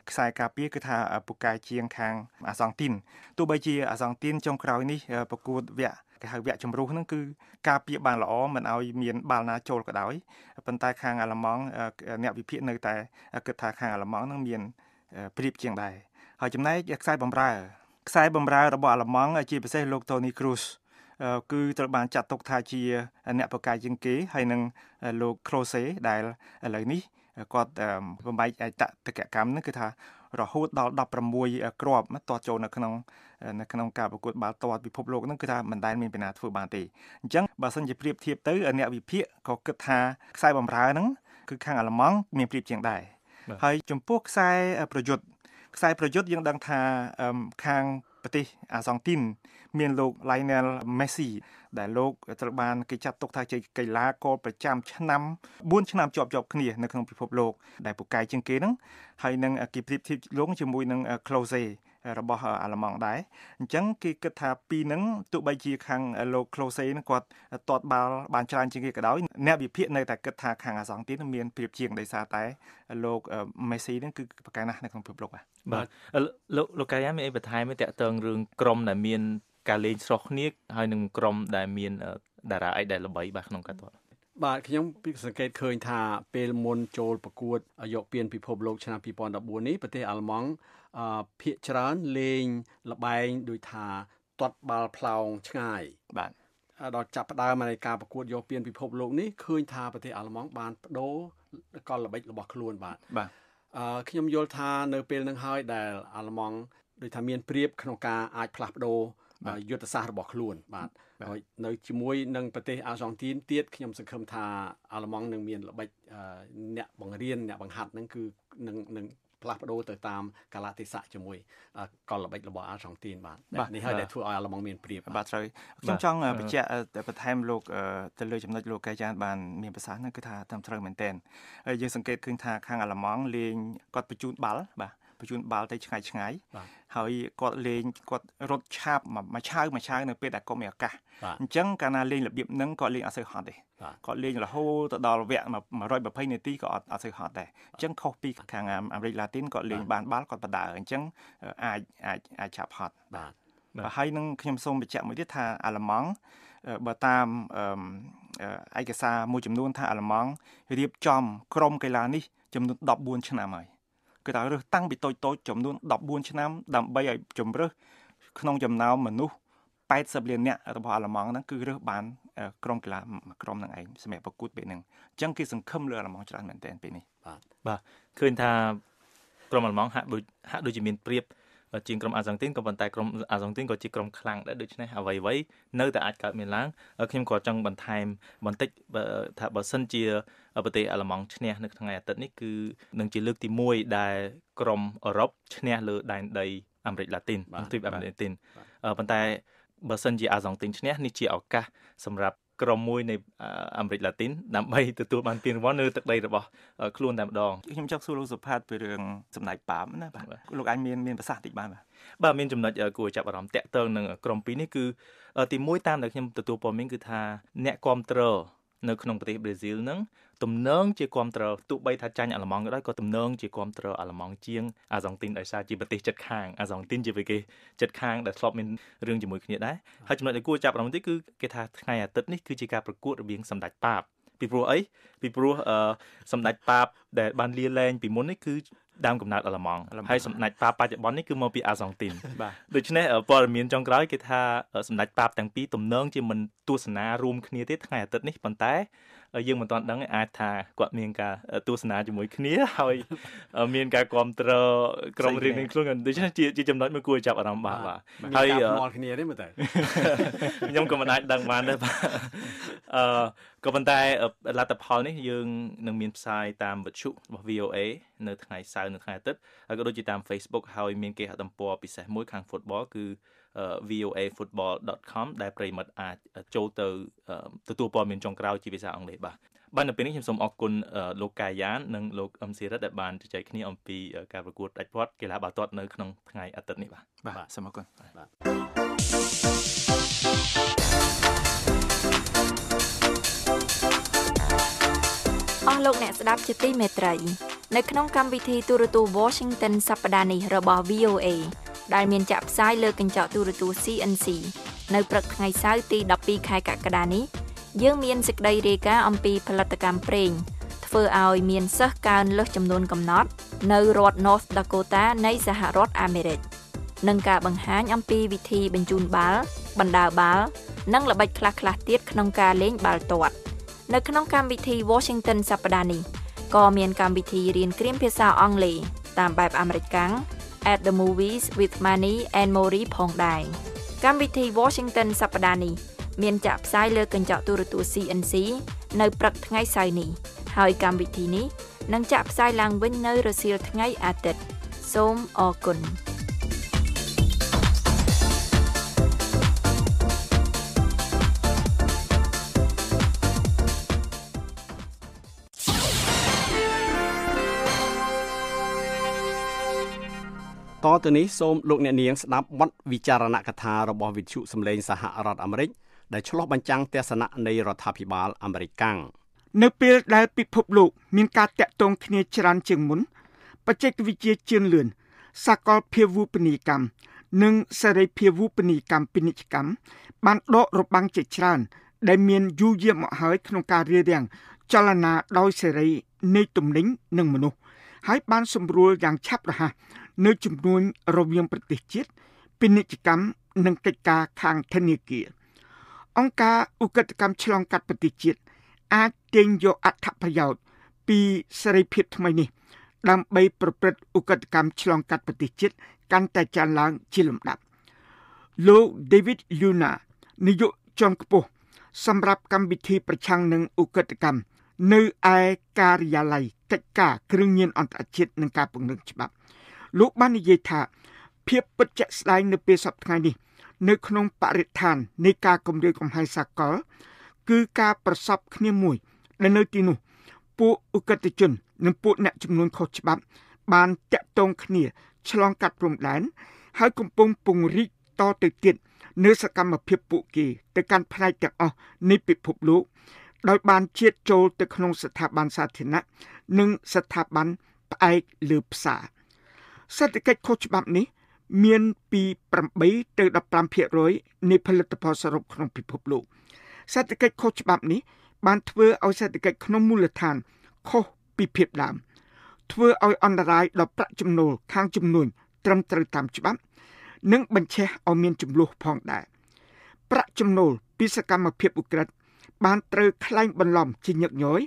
ខ្សែការពារគឺថាពូកែជាងខាងអាសង់ទីនទោះបីជាអាសង់ទីនចុងក្រោយនេះប្រកួតវគ្គគេហៅវគ្គជំរុះហ្នឹងគឺការពារបានល្អមិនឲ្យមានបាល់ណាចូលក៏ដោយប៉ុន្តែខាងអាល្លឺម៉ង់អ្នកវិភាគនៅតែគិតថាខាងអាល្លឺម៉ង់ហ្នឹងមានប្រៀបជាងដែរហើយចំណែកខ្សែបំរើខ្សែបំរើរបស់អាល្លឺម៉ង់ជាពិសេសលោកតូនីគ្រូសគឺត្រូវបានចាត់ទុកថាជា អ្នកប្រកាយជាងគេហើយនឹងលោក Close ដែលឥឡូវនេះគាត់បំបែកឯតតកកម្មហ្នឹងគឺថារហូតដល់16គ្រាប់ទាត់ចូលនៅក្នុងនៅក្នុងការប្រកួតបាល់ទាត់ពិភពលោកហ្នឹងគឺថាមិនដែលមានពីណាធ្វើបានទេអញ្ចឹងបើសិនជាប្រៀបធៀបទៅអ្នកវិភាគក៏គិតថាខ្សែបំរើហ្នឹងគឺខាងអាល្លឺម៉ង់មានប្រៀបជាងដែរហើយ ចំពោះខ្សែប្រយុទ្ធខ្សែប្រយុទ្ធយើងដឹងថាខាងប្រទេសអាសង់ទីនមានលោក Lionel Messi ដែលលោកត្រូវបានគេចាត់ទុក ថាជាកីឡាករប្រចាំឆ្នាំ4ឆ្នាំជាប់ជាប់គ្នានៅក្នុងពិភពលោកដែលពូកែជាងគេហ្នឹងហើយនឹងគេប្រៀបធៀបលោកជាមួយនឹង Klose របស់អាឡម៉ង់ដែរអញ្ចឹងគេគិតថាពីរហ្នឹងទោះបីជា ខាងលោក Close ហ្នឹងគាត់ទាត់បាល់បានច្រើនជាងគេក៏ដោយអ្នកវិភាគនៅតែគិតថាខាងអាសង់ទីនឹងមានព្រៀបជាងដោយសារតែលោក Messi ហ្នឹងគឺប្រកែណាស់នៅក្នុងពិភពលោកបាទលោកលោកកាយាមានអីបន្ថែមទេតកតងរឿងក្រុមដែលមានការលេងស្រស់គ្នាហើយនឹងក្រុមដែលមានតារាអីដែលល្បីបាទក្នុងការទាត់បាទខ្ញុំសង្កេតឃើញ ថាពេលមុនចូលប្រកួតយកពានពិភពលោកឆ្នាំ2014នេះប្រទេសអាល្លឺម៉ង់ភាកច្រើនលេង លបែងដូចថាទាត់បាល់ផ្លោងឆ្ងាយបាទដល់ចាប់ផ្ដើមនៃការប្រកួតយកពានពិភពលោកនេះឃើញថាប្រទេសអាល្លឺម៉ង់បានបដូរកលល្បិចរបស់ខ្លួន បាទបាទអឺខ្ញុំយល់ថានៅពេលនឹងហើយដែល អាល្លឺម៉ង់ដូចថាមានព្រៀបក្នុងការអាចផ្លាស់ប្ដូរយុទ្ធសាស្ត្ររបស់ខ្លួនបាទហើយនៅជាមួយនឹងប្រទេសអាសង់ទីនទៀតខ្ញុំសង្ឃឹមថាអាល្លឺម៉ង់នឹងមានល្បិចអ្នកបង្រៀនអ្នកបង្ហាត់នឹងគឺនឹងនឹងផ្លាស់ប្ដូរទៅតាមកលតិស័កជាមួយកលល្បិចរបស់អាល់ឆុងទីនបាទនេះហើយដែលធ្វើឲ្យអាឡម៉ង់មានព្រៀបបាទត្រូវខ្ញុំចង់បញ្ជាក់បន្ថែមលោក ទៅលើចំណុចលោកកែចានបានមានប្រសាសន៍ហ្នឹងគឺថាតាមត្រូវមែនតើយើងសង្កេតឃើញថាខាងអាឡម៉ង់លេងគាត់បញ្ជូនបាល់បាទបញ្ជូនបាល់ទៅឆ្ងាយឆ្ងាយហើយគាត់លេងគាត់រត់ឆាបមួយឆៅមួយឆៅនៅពេលដែលគាត់មានឱកាសអញ្ចឹងកាលណាលេងរបៀបហ្នឹងគាត់លេងអត់សូវហត់ទេគាត់លេងរហូតទៅដល់វគ្គ120នាទីក៏អត់អត់សូវហត់ដែរអញ្ចឹងខុសពីខាងអាមេរិកឡាទីនគាត់លេងបានបាល់គាត់បដើអញ្ចឹងអាចអាចអាចឆាប់ហត់បាទហើយនឹងខ្ញុំសូមបញ្ជាក់មួយទៀតថាអាល្លឺម៉ង់បើតាមឯកសារមួយចំនួនថាអាល្លឺម៉ង់រៀបចំក្រុមកីឡានេះចំនួន14ឆ្នាំហើយគឺថារើសតាំងពីតូចតូចចំនួន14ឆ្នាំ ដើម្បីឲ្យជំរើសក្នុងចំណោមមនុស្ស80លាននាក់របស់អាល្លឺម៉ង់ហ្នឹងគឺរើសបានក្រុមកីឡាក្រុមនឹងឯងសម្រាប់ប្រកួត ពេលហ្នឹងអញ្ចឹងគេសង្ឃឹមលើអាល្លឺម៉ង់ច្រើនមែនទែនពេលនេះបាទបាទឃើញថាក្រុមអាល្លឺម៉ង់ហាក់ដូចហាក់ដូចជាមានប្រៀបជាងក្រុមអាសង់ទីនក៏ប៉ុន្តែក្រុមអាសង់ទីនក៏ជាក្រុមខ្លាំងដែរដូច្នេះអ្វីអ្វីនៅតែអាចកើតមានឡើងខ្ញុំក៏ចង់បន្ថែម បន្តិចថាបើសិនជាប្រទេសអាល្លឺម៉ង់ឈ្នះនៅថ្ងៃអាទិត្យនេះគឺនឹងជាលើកទី1ដែលក្រុមអឺរ៉ុបឈ្នះលើដែនដីអាមេរិកឡាទីនទ្វីបអាមេរិកឡាទីនប៉ុន្តែបើសិនជាអាសង់ទីនឈ្នះនេះជាឱកាសសម្រាប់ក្រុមមួយនៃអាមេរិកឡាទីនដើម្បីទទួលបានពានរង្វាន់នៅទឹកដីរបស់ខ្លួនតែម្ដងខ្ញុំចង់សួរលោកសុផាតពីរឿងសម្ដេចប៉ាបណាបាទលោកអាចមានមានប្រសាសន៍តិចបានបាទបាទមានចំណុចគួរចាប់អារម្មណ៍តាក់ទងនឹងក្រុមពីរនេះគឺទីមួយតាមដែលខ្ញុំទទួលព័ត៌មានគឺថា អ្នកគ្រប់គ្រងនៅក្នុងប្រទេសប្រេស៊ីលនឹងទំនើងជាគ្រប់ត្រទោះបីថាចាញ់អាល្លឺម៉ង់ក៏ដោយក៏ទំនើងជាគ្រប់ត្រអាល្លឺម៉ង់ជាងអាហ្សង់ទីនដោយសារជាប្រទេសជិតខាងអាហ្សង់ទីនជាប្រទេសជិតខាងដែលធ្លាប់មានរឿងជាមួយគ្នាដែរហើយចំណុចដែលគួរចាប់អារម្មណ៍ទីគឺគេថាថ្ងៃអាទិត្យនេះគឺជាការប្រកួតរបៀងសម្ដេចប៉ាបពីព្រោះអីពីព្រោះសម្ដេចប៉ាបដែលបានលាលែង ពីមុននេះគឺដើមកំណើតអាឡម៉ង់ហើយសម្ដេចប៉ាបច្ចុប្បន្ននេះគឺមកពីអាសង់ទីនដូច្នេះព័ត៌មានចុងក្រោយគេថាសម្ដេចប៉ាបទាំងពីរទំនងជាមិនទស្សនារួមគ្នាទេថ្ងៃអាទិត្យនេះប៉ុន្តែយើងមិនទាន់ដឹងអាចថាគាត់មានការទស្សនាជាមួយគ្នាហើយមានការគ្រប់គ្រងក្រុមរៀនខ្លួនដូច្នេះជាចំណុចមួយគួរចាប់អារម្មណ៍បាទបាទហើយមកគ្នានេះមើលតើខ្ញុំក៏មិនអាចដឹងបានដែរបាទអឺក៏ប៉ុន្តែលទ្ធផលនេះយើងនឹងមានផ្សាយតាមវិទ្យុរបស់ VOA នៅថ្ងៃសៅរ៍នៅថ្ងៃអាទិត្យហើយក៏ដូចជាតាម Facebook ហើយមានគេហទំព័រពិសេសមួយខាង football គឺ voafootball.com ដែល ប្រិមិត្តអាចចូលទៅទទួលព័ត៌មានចុងក្រោយជាភាសាអង់គ្លេសបាទបាទនៅពេលនេះខ្ញុំសូមអរគុណលោកកាយាននិងលោកអឹមសេរិតដែលបានជជែកគ្នាអំពីការប្រកួតដាច់ពាត់កីឡាបាល់ទាត់នៅក្នុងថ្ងៃអាទិត្យនេះបាទបាទសូមអរគុណបាទអស់លោកអ្នកស្ដាប់ជាទីមេត្រី នៅក្នុងកម្មវិធីទូរទស្សន៍ Washington សប្តាហ៍នេះរបស់ VOA ដែលមានចាក់ផ្សាយលើកញ្ចក់ទូរទស្សន៍ CNC នៅព្រឹកថ្ងៃសៅរ៍ទី12ខែកក្កដានេះយើងមានសេចក្តីរាយការណ៍អំពីផលិតកម្មប្រេងធ្វើឲ្យមានសិស្សកើនលើសចំនួនកំណត់ នៅរដ្ឋ North Dakota នៃសហរដ្ឋអាមេរិកនិងការបង្ហាញអំពីវិធីបញ្ជូនបាល់បណ្ដើរបាល់និងល្បិចខ្លះៗទៀតក្នុងការលេង បាល់ទាត់ នៅក្នុងកម្មវិធី Washington សប្តាហ៍នេះក៏មានកម្មវិធីរៀនគ្រាមភាសាអង់គ្លេសតាមបែបអាមេរិកកាំង at the movies with Mani and Mori ផងដែរកម្មវិធី Washington សប្តាហ៍នេះមានចាក់ផ្សាយលើកញ្ចក់ទូរទស្សន៍ CNC នៅព្រឹកថ្ងៃសៅរ៍នេះ ហើយកម្មវិធីនេះនឹងចាក់ផ្សាយឡើងវិញនៅរសៀលថ្ងៃ អាទិត្យសូមអរគុណ។តទៅនេះសូមលោកអ្នកនាងស្ដាប់បទវិចារណកថារបស់វិទ្យុសម្លេងសហរដ្ឋអាមេរិក ដែលឆ្លុះបញ្ចាំងទស្សនៈនៃរដ្ឋាភិបាលអាមេរិកកាំងនៅពេលដែលពិភពលោកមានការតាក់ទងគ្នាច្រើន ជាងមុនបច្ចេកវិទ្យាជឿនលឿនសកលភាវូបនីយកម្មនិង សេរីភាវូបនីយកម្មពាណិជ្ជកម្មបានដករបាំងជាច្រើន ដែលមានយូរយារមកហើយ ក្នុងការរៀបរៀងចលនាដោយសេរីនៃទំនិញនិងមនុស្សហើយបានសម្រួលយ៉ាងឆាប់រហ័សនៅជំនួញរវាងប្រទេសជាតិពាណិជ្ជកម្មនិងកិច្ចការខាងធនាគារអង្គការឧក្រិដ្ឋកម្មឆ្លងកាត់ប្រទេសជាតិអាចទាញយកអត្ថប្រយោជន៍ពីសេរីភាពថ្មីនេះដើម្បីប្រព្រឹត្តឧក្រិដ្ឋកម្មឆ្លងកាត់ប្រទេសជាតិកាន់តែច្រើនឡើង ជាលំដាប់លោក David Luna នាយកជាន់ខ្ពស់សម្រាប់កម្មវិធីប្រឆាំងនឹងឧក្រិដ្ឋកម្មនៅឯការិយាល័យកិច្ចការគ្រឿងញៀនអន្តរជាតិនិងការពង្រឹងច្បាប់លោកបាននិយាយថាភាពពិតជាក់ស្ដែងនៅពេលសប្តាហ៍នេះ នៅ ក្នុងបរិស្ថាននៃការគម្រាមកំហែងសាកលគឺការប្រសពគ្នាមួយដែលនៅទីនោះ ពួកអ ுக តជន និងពួកអ្នកចំនួនខុសច្បាប់ បានតាក់ទងគ្នា ឆ្លងកាត់ព្រំដែនហើយកំពុងពង្រីកតទៅទៀតនៅសកម្មភាពពួកគេ ទៅកាន់ផ្នែកទាំងអស់នៃពិភពលោក ដោយបានជាតិចូលទៅក្នុងស្ថាប័នសាធារណៈនិង ស្ថាប័នផ្អែកលើផ្សារ។សេដ្ឋកិច្ចខុសច្បាប់នេះ មានពី8ទៅ15%នៃផលិតផលសរុបក្នុងពិភពលោក សេដ្ឋកិច្ចខុសច្បាប់នេះបានធ្វើឲ្យសេដ្ឋកិច្ចក្នុងមូលដ្ឋានខុសពីភាពដើមធ្វើឲ្យអន្តរាយដល់ប្រាក់ចំណូលខាងចំនួនត្រឹមត្រូវតាមច្បាប់និងបញ្ឆេះឲ្យមានចំនួនផងដែរប្រាក់ចំណូលពីសកម្មភាពអ ுக ្រិត បានត្រូវខ្លែងបន្លំជាញឹកញយ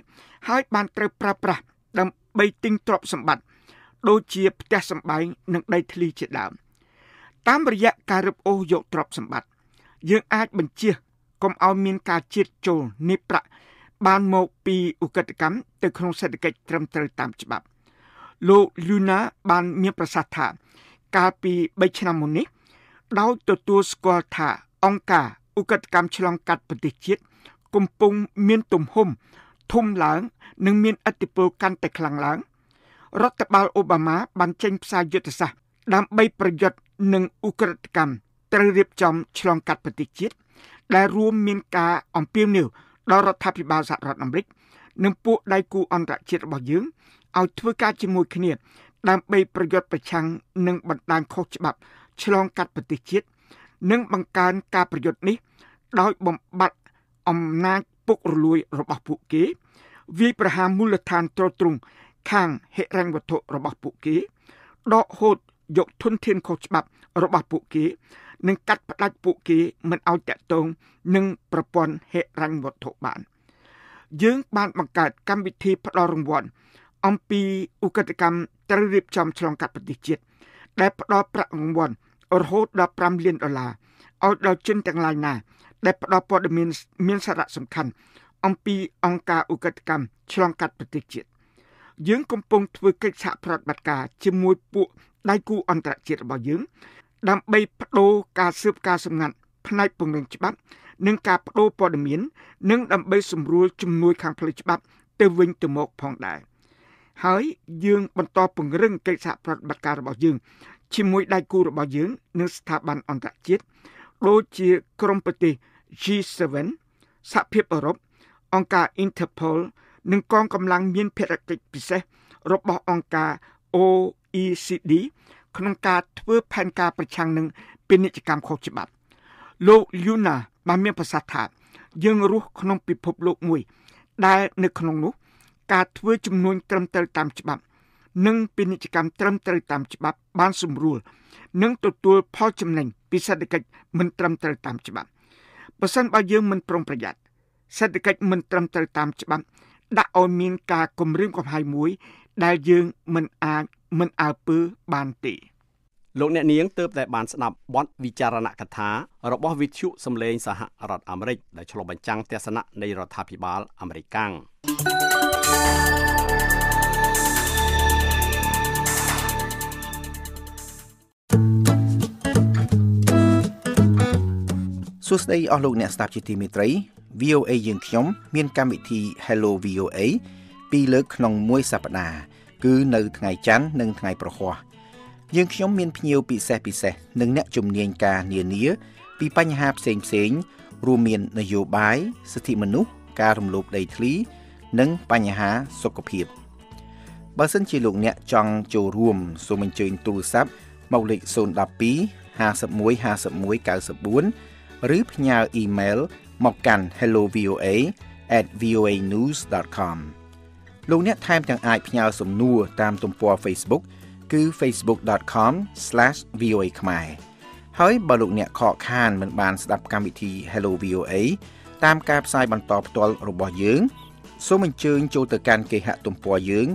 ហើយបានត្រូវប្រើប្រាស់ដើម្បីទិញទ្រព្យសម្បត្តិដូចជាផ្ទះសម្បែងនិងដីធ្លីជាដើមតាមរយៈការរឹបអូសយកទ្រព្យសម្បត្តិយើងអាចបញ្ជាកុំឲ្យមានការជៀតចូលនៃប្រាក់បានមកពីឧក្រិដ្ឋកម្មទៅក្នុងសេដ្ឋកិច្ចត្រឹមត្រូវតាមច្បាប់លោក Luna បានមានប្រសាសន៍ថា កាលពី3ឆ្នាំមុននេះដោយទទួលស្គាល់ថាអង្គការឧក្រិដ្ឋកម្មឆ្លងកាត់ប្រទេសជាតិកំពុងមានទំហំធំឡើងនិងមានឥទ្ធិពលកាន់តែខ្លាំងឡើង។រដ្ឋបាលអូបាម៉ាបានចេញផ្សាយយុទ្ធសាស្ត្រដើម្បីប្រយុទ្ធនឹងឧក្រិដ្ឋកម្មត្រូវរៀបចំឆ្លងកាត់ប្រទេសជាតិដែលរួមមានការអំពាវនាវដល់រដ្ឋាភិបាលសហរដ្ឋអាមេរិកនិងពួកដៃគូអន្តរជាតិរបស់យើងឲ្យធ្វើការជាមួយគ្នាដើម្បីប្រយុទ្ធប្រឆាំងនឹងបណ្ដាញខុសច្បាប់ឆ្លងកាត់ប្រទេសជាតិនិងបង្កើនការប្រយុទ្ធនេះ ដោយបំបត្តិអំណាចពុករលួយរបស់ពួកគេវាយប្រហារមូលដ្ឋានត្រួតត្រងខាងហិរញ្ញវត្ថុរបស់ពួកគេដកហូតយកធនធានខុសច្បាប់របស់ពួកគេ និងកាត់ផ្តាច់ពួកគេមិនឲ្យតាក់ទងនឹងប្រព័ន្ធហិរញ្ញវត្ថុបាន យើងបានបង្កើតកម្មវិធីផ្តល់រង្វាន់ អំពីឧក្រិដ្ឋកម្មត្រូវរៀបចំឆ្លងកាត់ប្រទេសជាតិដែលផ្តល់ប្រាក់រង្វាន់រហូតដល់5លានដុល្លារឲ្យដល់ជនទាំងឡាយណាដែលផ្តល់ព័ត៌មានមានសារៈសំខាន់ អំពីអង្គការឧក្រិដ្ឋកម្មឆ្លងកាត់ប្រទេសជាតិយើងកំពុងធ្វើកិច្ចសហប្រតិបត្តិការជាមួយពួកដៃគូអន្តរជាតិរបស់យើងដើម្បីបដូរការស៊ើបការសម្ងាត់ផ្នែកពង្រឹងច្បាប់ និងការបដូរព័ត៌មាន និងដើម្បីសម្រួលជំនួយខាងផ្លូវច្បាប់ទៅវិញទៅមកផងដែរហើយយើងបន្តពង្រឹងកិច្ចសហប្រតិបត្តិការរបស់យើងជាមួយដៃគូរបស់យើងនិងស្ថាប័នអន្តរជាតិដូចជាក្រុមប្រទេស G7 សហភាពអឺរ៉ុបអង្គការ Interpol និងកងកម្លាំងមានភារកិច្ចពិសេសរបស់អង្គការ OECD ក្នុងការធ្វើផែនការប្រឆាំងនឹងពាណិជ្ជកម្មខុសច្បាប់ លោក Yuna បានមានប្រសាសន៍ថាយើងរស់ក្នុងពិភពលោកមួយ ដែល នៅក្នុងនោះ ការធ្វើ ចំនួន ត្រឹមត្រូវតាមច្បាប់និងពាណិជ្ជកម្មត្រឹមត្រូវតាមច្បាប់បានសម្រួលនិងទទួលផលចំណេញពីសេដ្ឋកិច្ចមិនត្រឹមត្រូវតាមច្បាប់បើសិនបើយើងមិនប្រុងប្រយ័ត្នសេដ្ឋកិច្ចមិនត្រឹមត្រូវតាមច្បាប់ដាក់ឲ្យមានការគំរាមកំហែងមួយ ដែលយើងមិនអាចមិនអើពើបានទេលោកអ្នកនាងទើបតែបានស្ដាប់បទវិចារណកថារបស់វិទ្យុសម្លេង សហរដ្ឋអាមេរិក ដែលឆ្លុះបញ្ចាំងទស្សនៈនៃរដ្ឋាភិបាលអាមេរិកកាំងសួស្តីអស់លោកអ្នកស្ដាប់ជាទីមេត្រី VOA យើងខ្ញុំមានកម្មវិធី Hello VOA ពីរលើកក្នុងមួយសប្តាហ៍គឺនៅថ្ងៃច័ន្ទនិងថ្ងៃប្រហោះយើងខ្ញុំមានភ្ញៀវពិសេសពិសេសនិងអ្នក ជំនាញការនានា ពីបញ្ហាផ្សេងផ្សេងរួមមាននយោបាយសិទ្ធិមនុស្សការរំលោភដីធ្លីនិងបញ្ហាសុខភាពបើសិនជាលោកអ្នកចង់ចូលរួមសូមអញ្ជើញទូរស័ព្ទមកលេខ012 51 51 94ឬផ្ញើអ៊ីមែលមកកាន់ hellovoa@voanews.com លោកអ្នកថែមទាំងអាចផ្ញើសំណួរតាមទំព័រ Facebook គឺ facebook.com/voa ខ្មែរហើយបើលោកអ្នកខកខានមិនបានស្ដាប់កម្មវិធី Hello VOA តាមការផ្សាយបន្តផ្ទាល់របស់យើងសូមអញ្ជើញចូលទៅកាន់គេហទំព័រយើង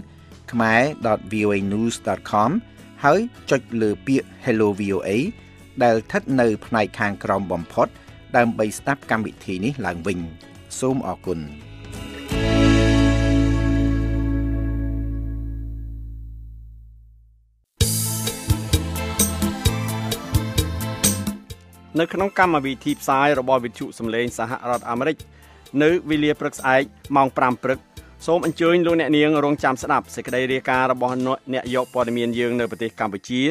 kmae.voanews.com ហើយចុចលើពាក្យ Hello VOA ដែលស្ថិតនៅផ្នែកខាងក្រោមបំផុត ដើម្បីស្ដាប់កម្មវិធីនេះឡើងវិញសូមអរគុណនៅក្នុងកម្មវិធីផ្សាយរបស់វិទ្យុសំឡេងសហរដ្ឋអាមេរិកនៅវេលាព្រឹកស្អែកម៉ោង5ព្រឹកសូមអញ្ជើញលោកអ្នកនាងរងចាំស្ដាប់សេចក្តីរាយការណ៍របស់អ្នកយកព័ត៌មានយើងនៅប្រទេសកម្ពុជា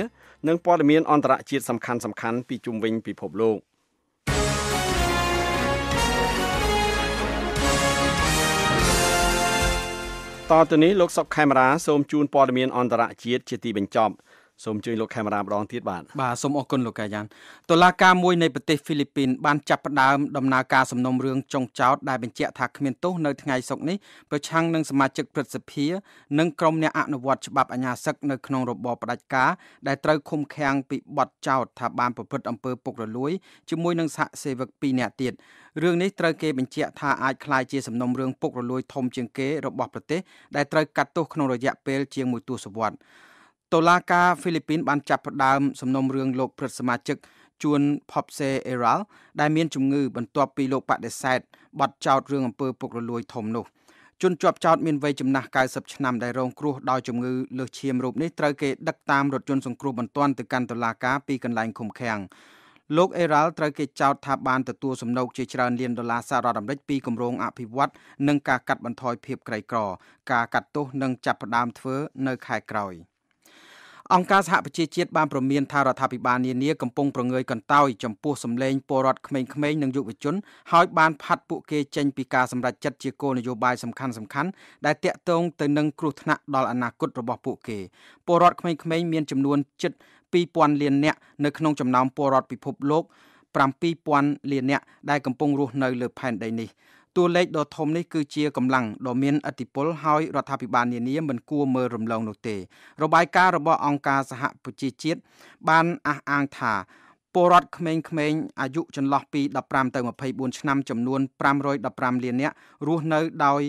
និងព័ត៌មានអន្តរជាតិសំខាន់សំខាន់ពីជុំវិញពិភពលោកតទៅនេះលោកសុកខេមរាសូមជូនព័ត៌មានអន្តរជាតិជាទីបញ្ចប់សូមជួយលោកកាមេរ៉ាម្ដងទៀតបាទបាទសូមអរគុណលោកកាយ៉ានតុលាការមួយនៃប្រទេសហ្វីលីពីនបានចាប់ផ្ដើមដំណើរការសំណុំរឿងចុងចោតដែលបញ្ជាក់ថាគ្មានទោសនៅថ្ងៃសុក្រនេះប្រឆាំងនឹងសមាជិកព្រឹទ្ធសភានិងក្រុមអ្នកអនុវត្តច្បាប់អាជ្ញាសឹកនៅក្នុងរបបផ្ដាច់ការដែលត្រូវឃុំឃាំងពីបទចោទថាបានប្រព្រឹត្តអំពើពុករលួយជាមួយនឹងសហសេវក2នាក់ទៀតរឿងនេះត្រូវគេបញ្ជាក់ថាអាចក្លាយជាសំណុំរឿងពុករលួយធំជាងគេរបស់ប្រទេសដែលត្រូវកាត់ទោសក្នុងរយៈពេលជាងមួយទសវត្សរ៍តុលាការហ្វីលីពីនបានចាប់ផ្ដើមសំណុំរឿងលោកព្រឹទ្ធសមាជិកជួនផបសេអេរ៉ាល់ដែលមានជំងឺបន្ទាប់ពីលោកបដិសេធបទចោទរឿងអំពើពុករលួយធំនោះជនជាប់ចោទមានវ័យចំណាស់90ឆ្នាំដែលរងគ្រោះដោយជំងឺលើសឈាមរូបនេះត្រូវគេដឹកតាមរថយន្តសង្គ្រោះបន្ទាន់ទៅកាន់តុលាការពីកន្លែងឃុំឃាំងលោកអេរ៉ាល់ត្រូវគេចោទថាបានទទួលសំណូកជាច្រើនលានដុល្លារសហរដ្ឋអាមេរិកពីគម្រោងអភិវឌ្ឍនិងការកាត់បន្ថយភាពក្រីក្រការកាត់ទោសនិងចាប់ផ្ដើមធ្វើនៅខែក្រោយ។អង្គការសហប្រជាជាតិបានព្រមានថារដ្ឋាភិបាលនានាកំពុងប្រងើយកន្តើយចំពោះសម្លេងពលរដ្ឋក្មេងៗនិងយុវជនហើយបានផាត់ពួកគេចេញពីការសម្រេចចិត្តជាគោលនយោបាយសំខាន់ៗដែលតាក់ទងទៅនឹងគ្រោះថ្នាក់ដល់អនាគតរបស់ពួកគេពលរដ្ឋក្មេងៗមានចំនួនជិត2000លាននាក់នៅក្នុងចំណោមពលរដ្ឋពិភពលោក7,000លាននាក់ដែលកំពុងរស់នៅលើផែនដីនេះតួលេខដ៏ធំនេះគឺជាកម្លាំងដ៏មានឥទ្ធិពលហើយរដ្ឋាភិបាលនានាមិនគួរមើលរំលងនោះទេ របាយការណ៍របស់អង្គការសហប្រជាជាតិបានអះអាងថាពលរដ្ឋក្មេងៗអាយុចន្លោះពី15ទៅ24ឆ្នាំចំនួន515លាននាក់រស់នៅដោយ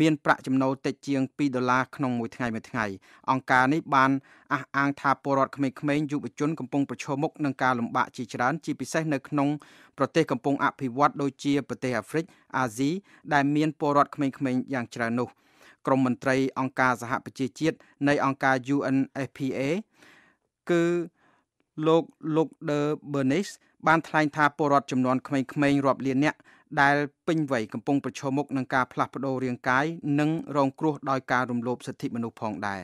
មានប្រាក់ចំណូលតិចជាង2ដុល្លារក្នុងមួយថ្ងៃមួយថ្ងៃអង្គការនេះបានអះអាងថាពលរដ្ឋក្មេងៗយុវជនកំពុងប្រឈមមុខនឹងការលំបាកជាច្រើន ជាពិសេសនៅក្នុងប្រទេសកំពុងអភិវឌ្ឍដូចជាប្រទេសអាហ្វ្រិកអាស៊ីដែលមានពលរដ្ឋក្មេងៗយ៉ាងច្រើននោះក្រមមន្ត្រីអង្គការសហប្រជាជាតិនៃអង្គការ UNFPA គឺលោកលោកដឺបឺនីសបានថ្លែងថាពលរដ្ឋចំនួនក្មេងៗរាប់លាននាក់ដែលពេញវ័យកំពុងប្រឈមមុខនឹងការផ្លាស់ប្តូររាងកាយនិងរងគ្រោះដោយការរំលោភសិទ្ធិមនុស្សផងដែរ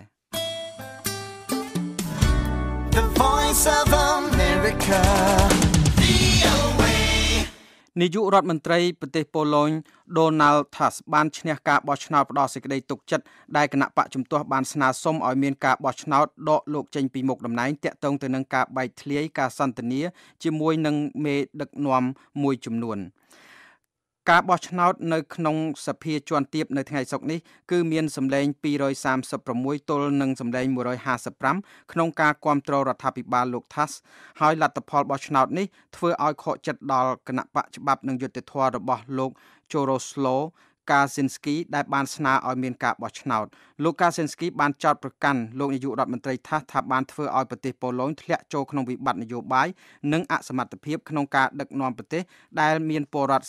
The Voice of America នាយករដ្ឋមន្ត្រីប្រទេសប៉ូឡូញដូណាល់ថាសបានឈ្នះការបោះឆ្នោតផ្ដោតសេចក្តីទុកចិត្តដែលគណៈបកជំទាស់បានស្នើសុំឲ្យមានការបោះឆ្នោតដកលោកចេញពីមុខតំណែងតាក់ទងទៅនឹងការបែកធ្លាយការសន្ទនាជាមួយនឹងមេដឹកនាំមួយចំនួន។ការបោះឆ្នោតនៅក្នុងសភាជាន់ទាបនៅថ្ងៃសុក្រនេះគឺមានសម្លេង236ទល់នឹងសម្លេង155ក្នុងការគ្រប់គ្រងរដ្ឋាភិបាលលោកថាស់ហើយលទ្ធផលបោះឆ្នោតនេះធ្វើឲ្យខកចិត្តដល់គណៈបកច្បាប់និងយុត្តិធម៌របស់លោកជូរ៉ូស្លូកាស៊ីនស្គីដែលបានស្នើឲ្យមានការបោះឆ្នោតលោកកាស៊ីនស្គីបានចោទប្រកាន់លោកនាយករដ្ឋមន្ត្រីថាថាបានធ្វើឲ្យប្រទេសប៉ូឡូញធ្លាក់ចូលក្នុងវិបត្តិនយោបាយនិងអសមត្ថភាពក្នុងការដឹកនាំប្រទេសដែលមានពលរដ្ឋ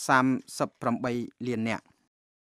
38លាននាក់។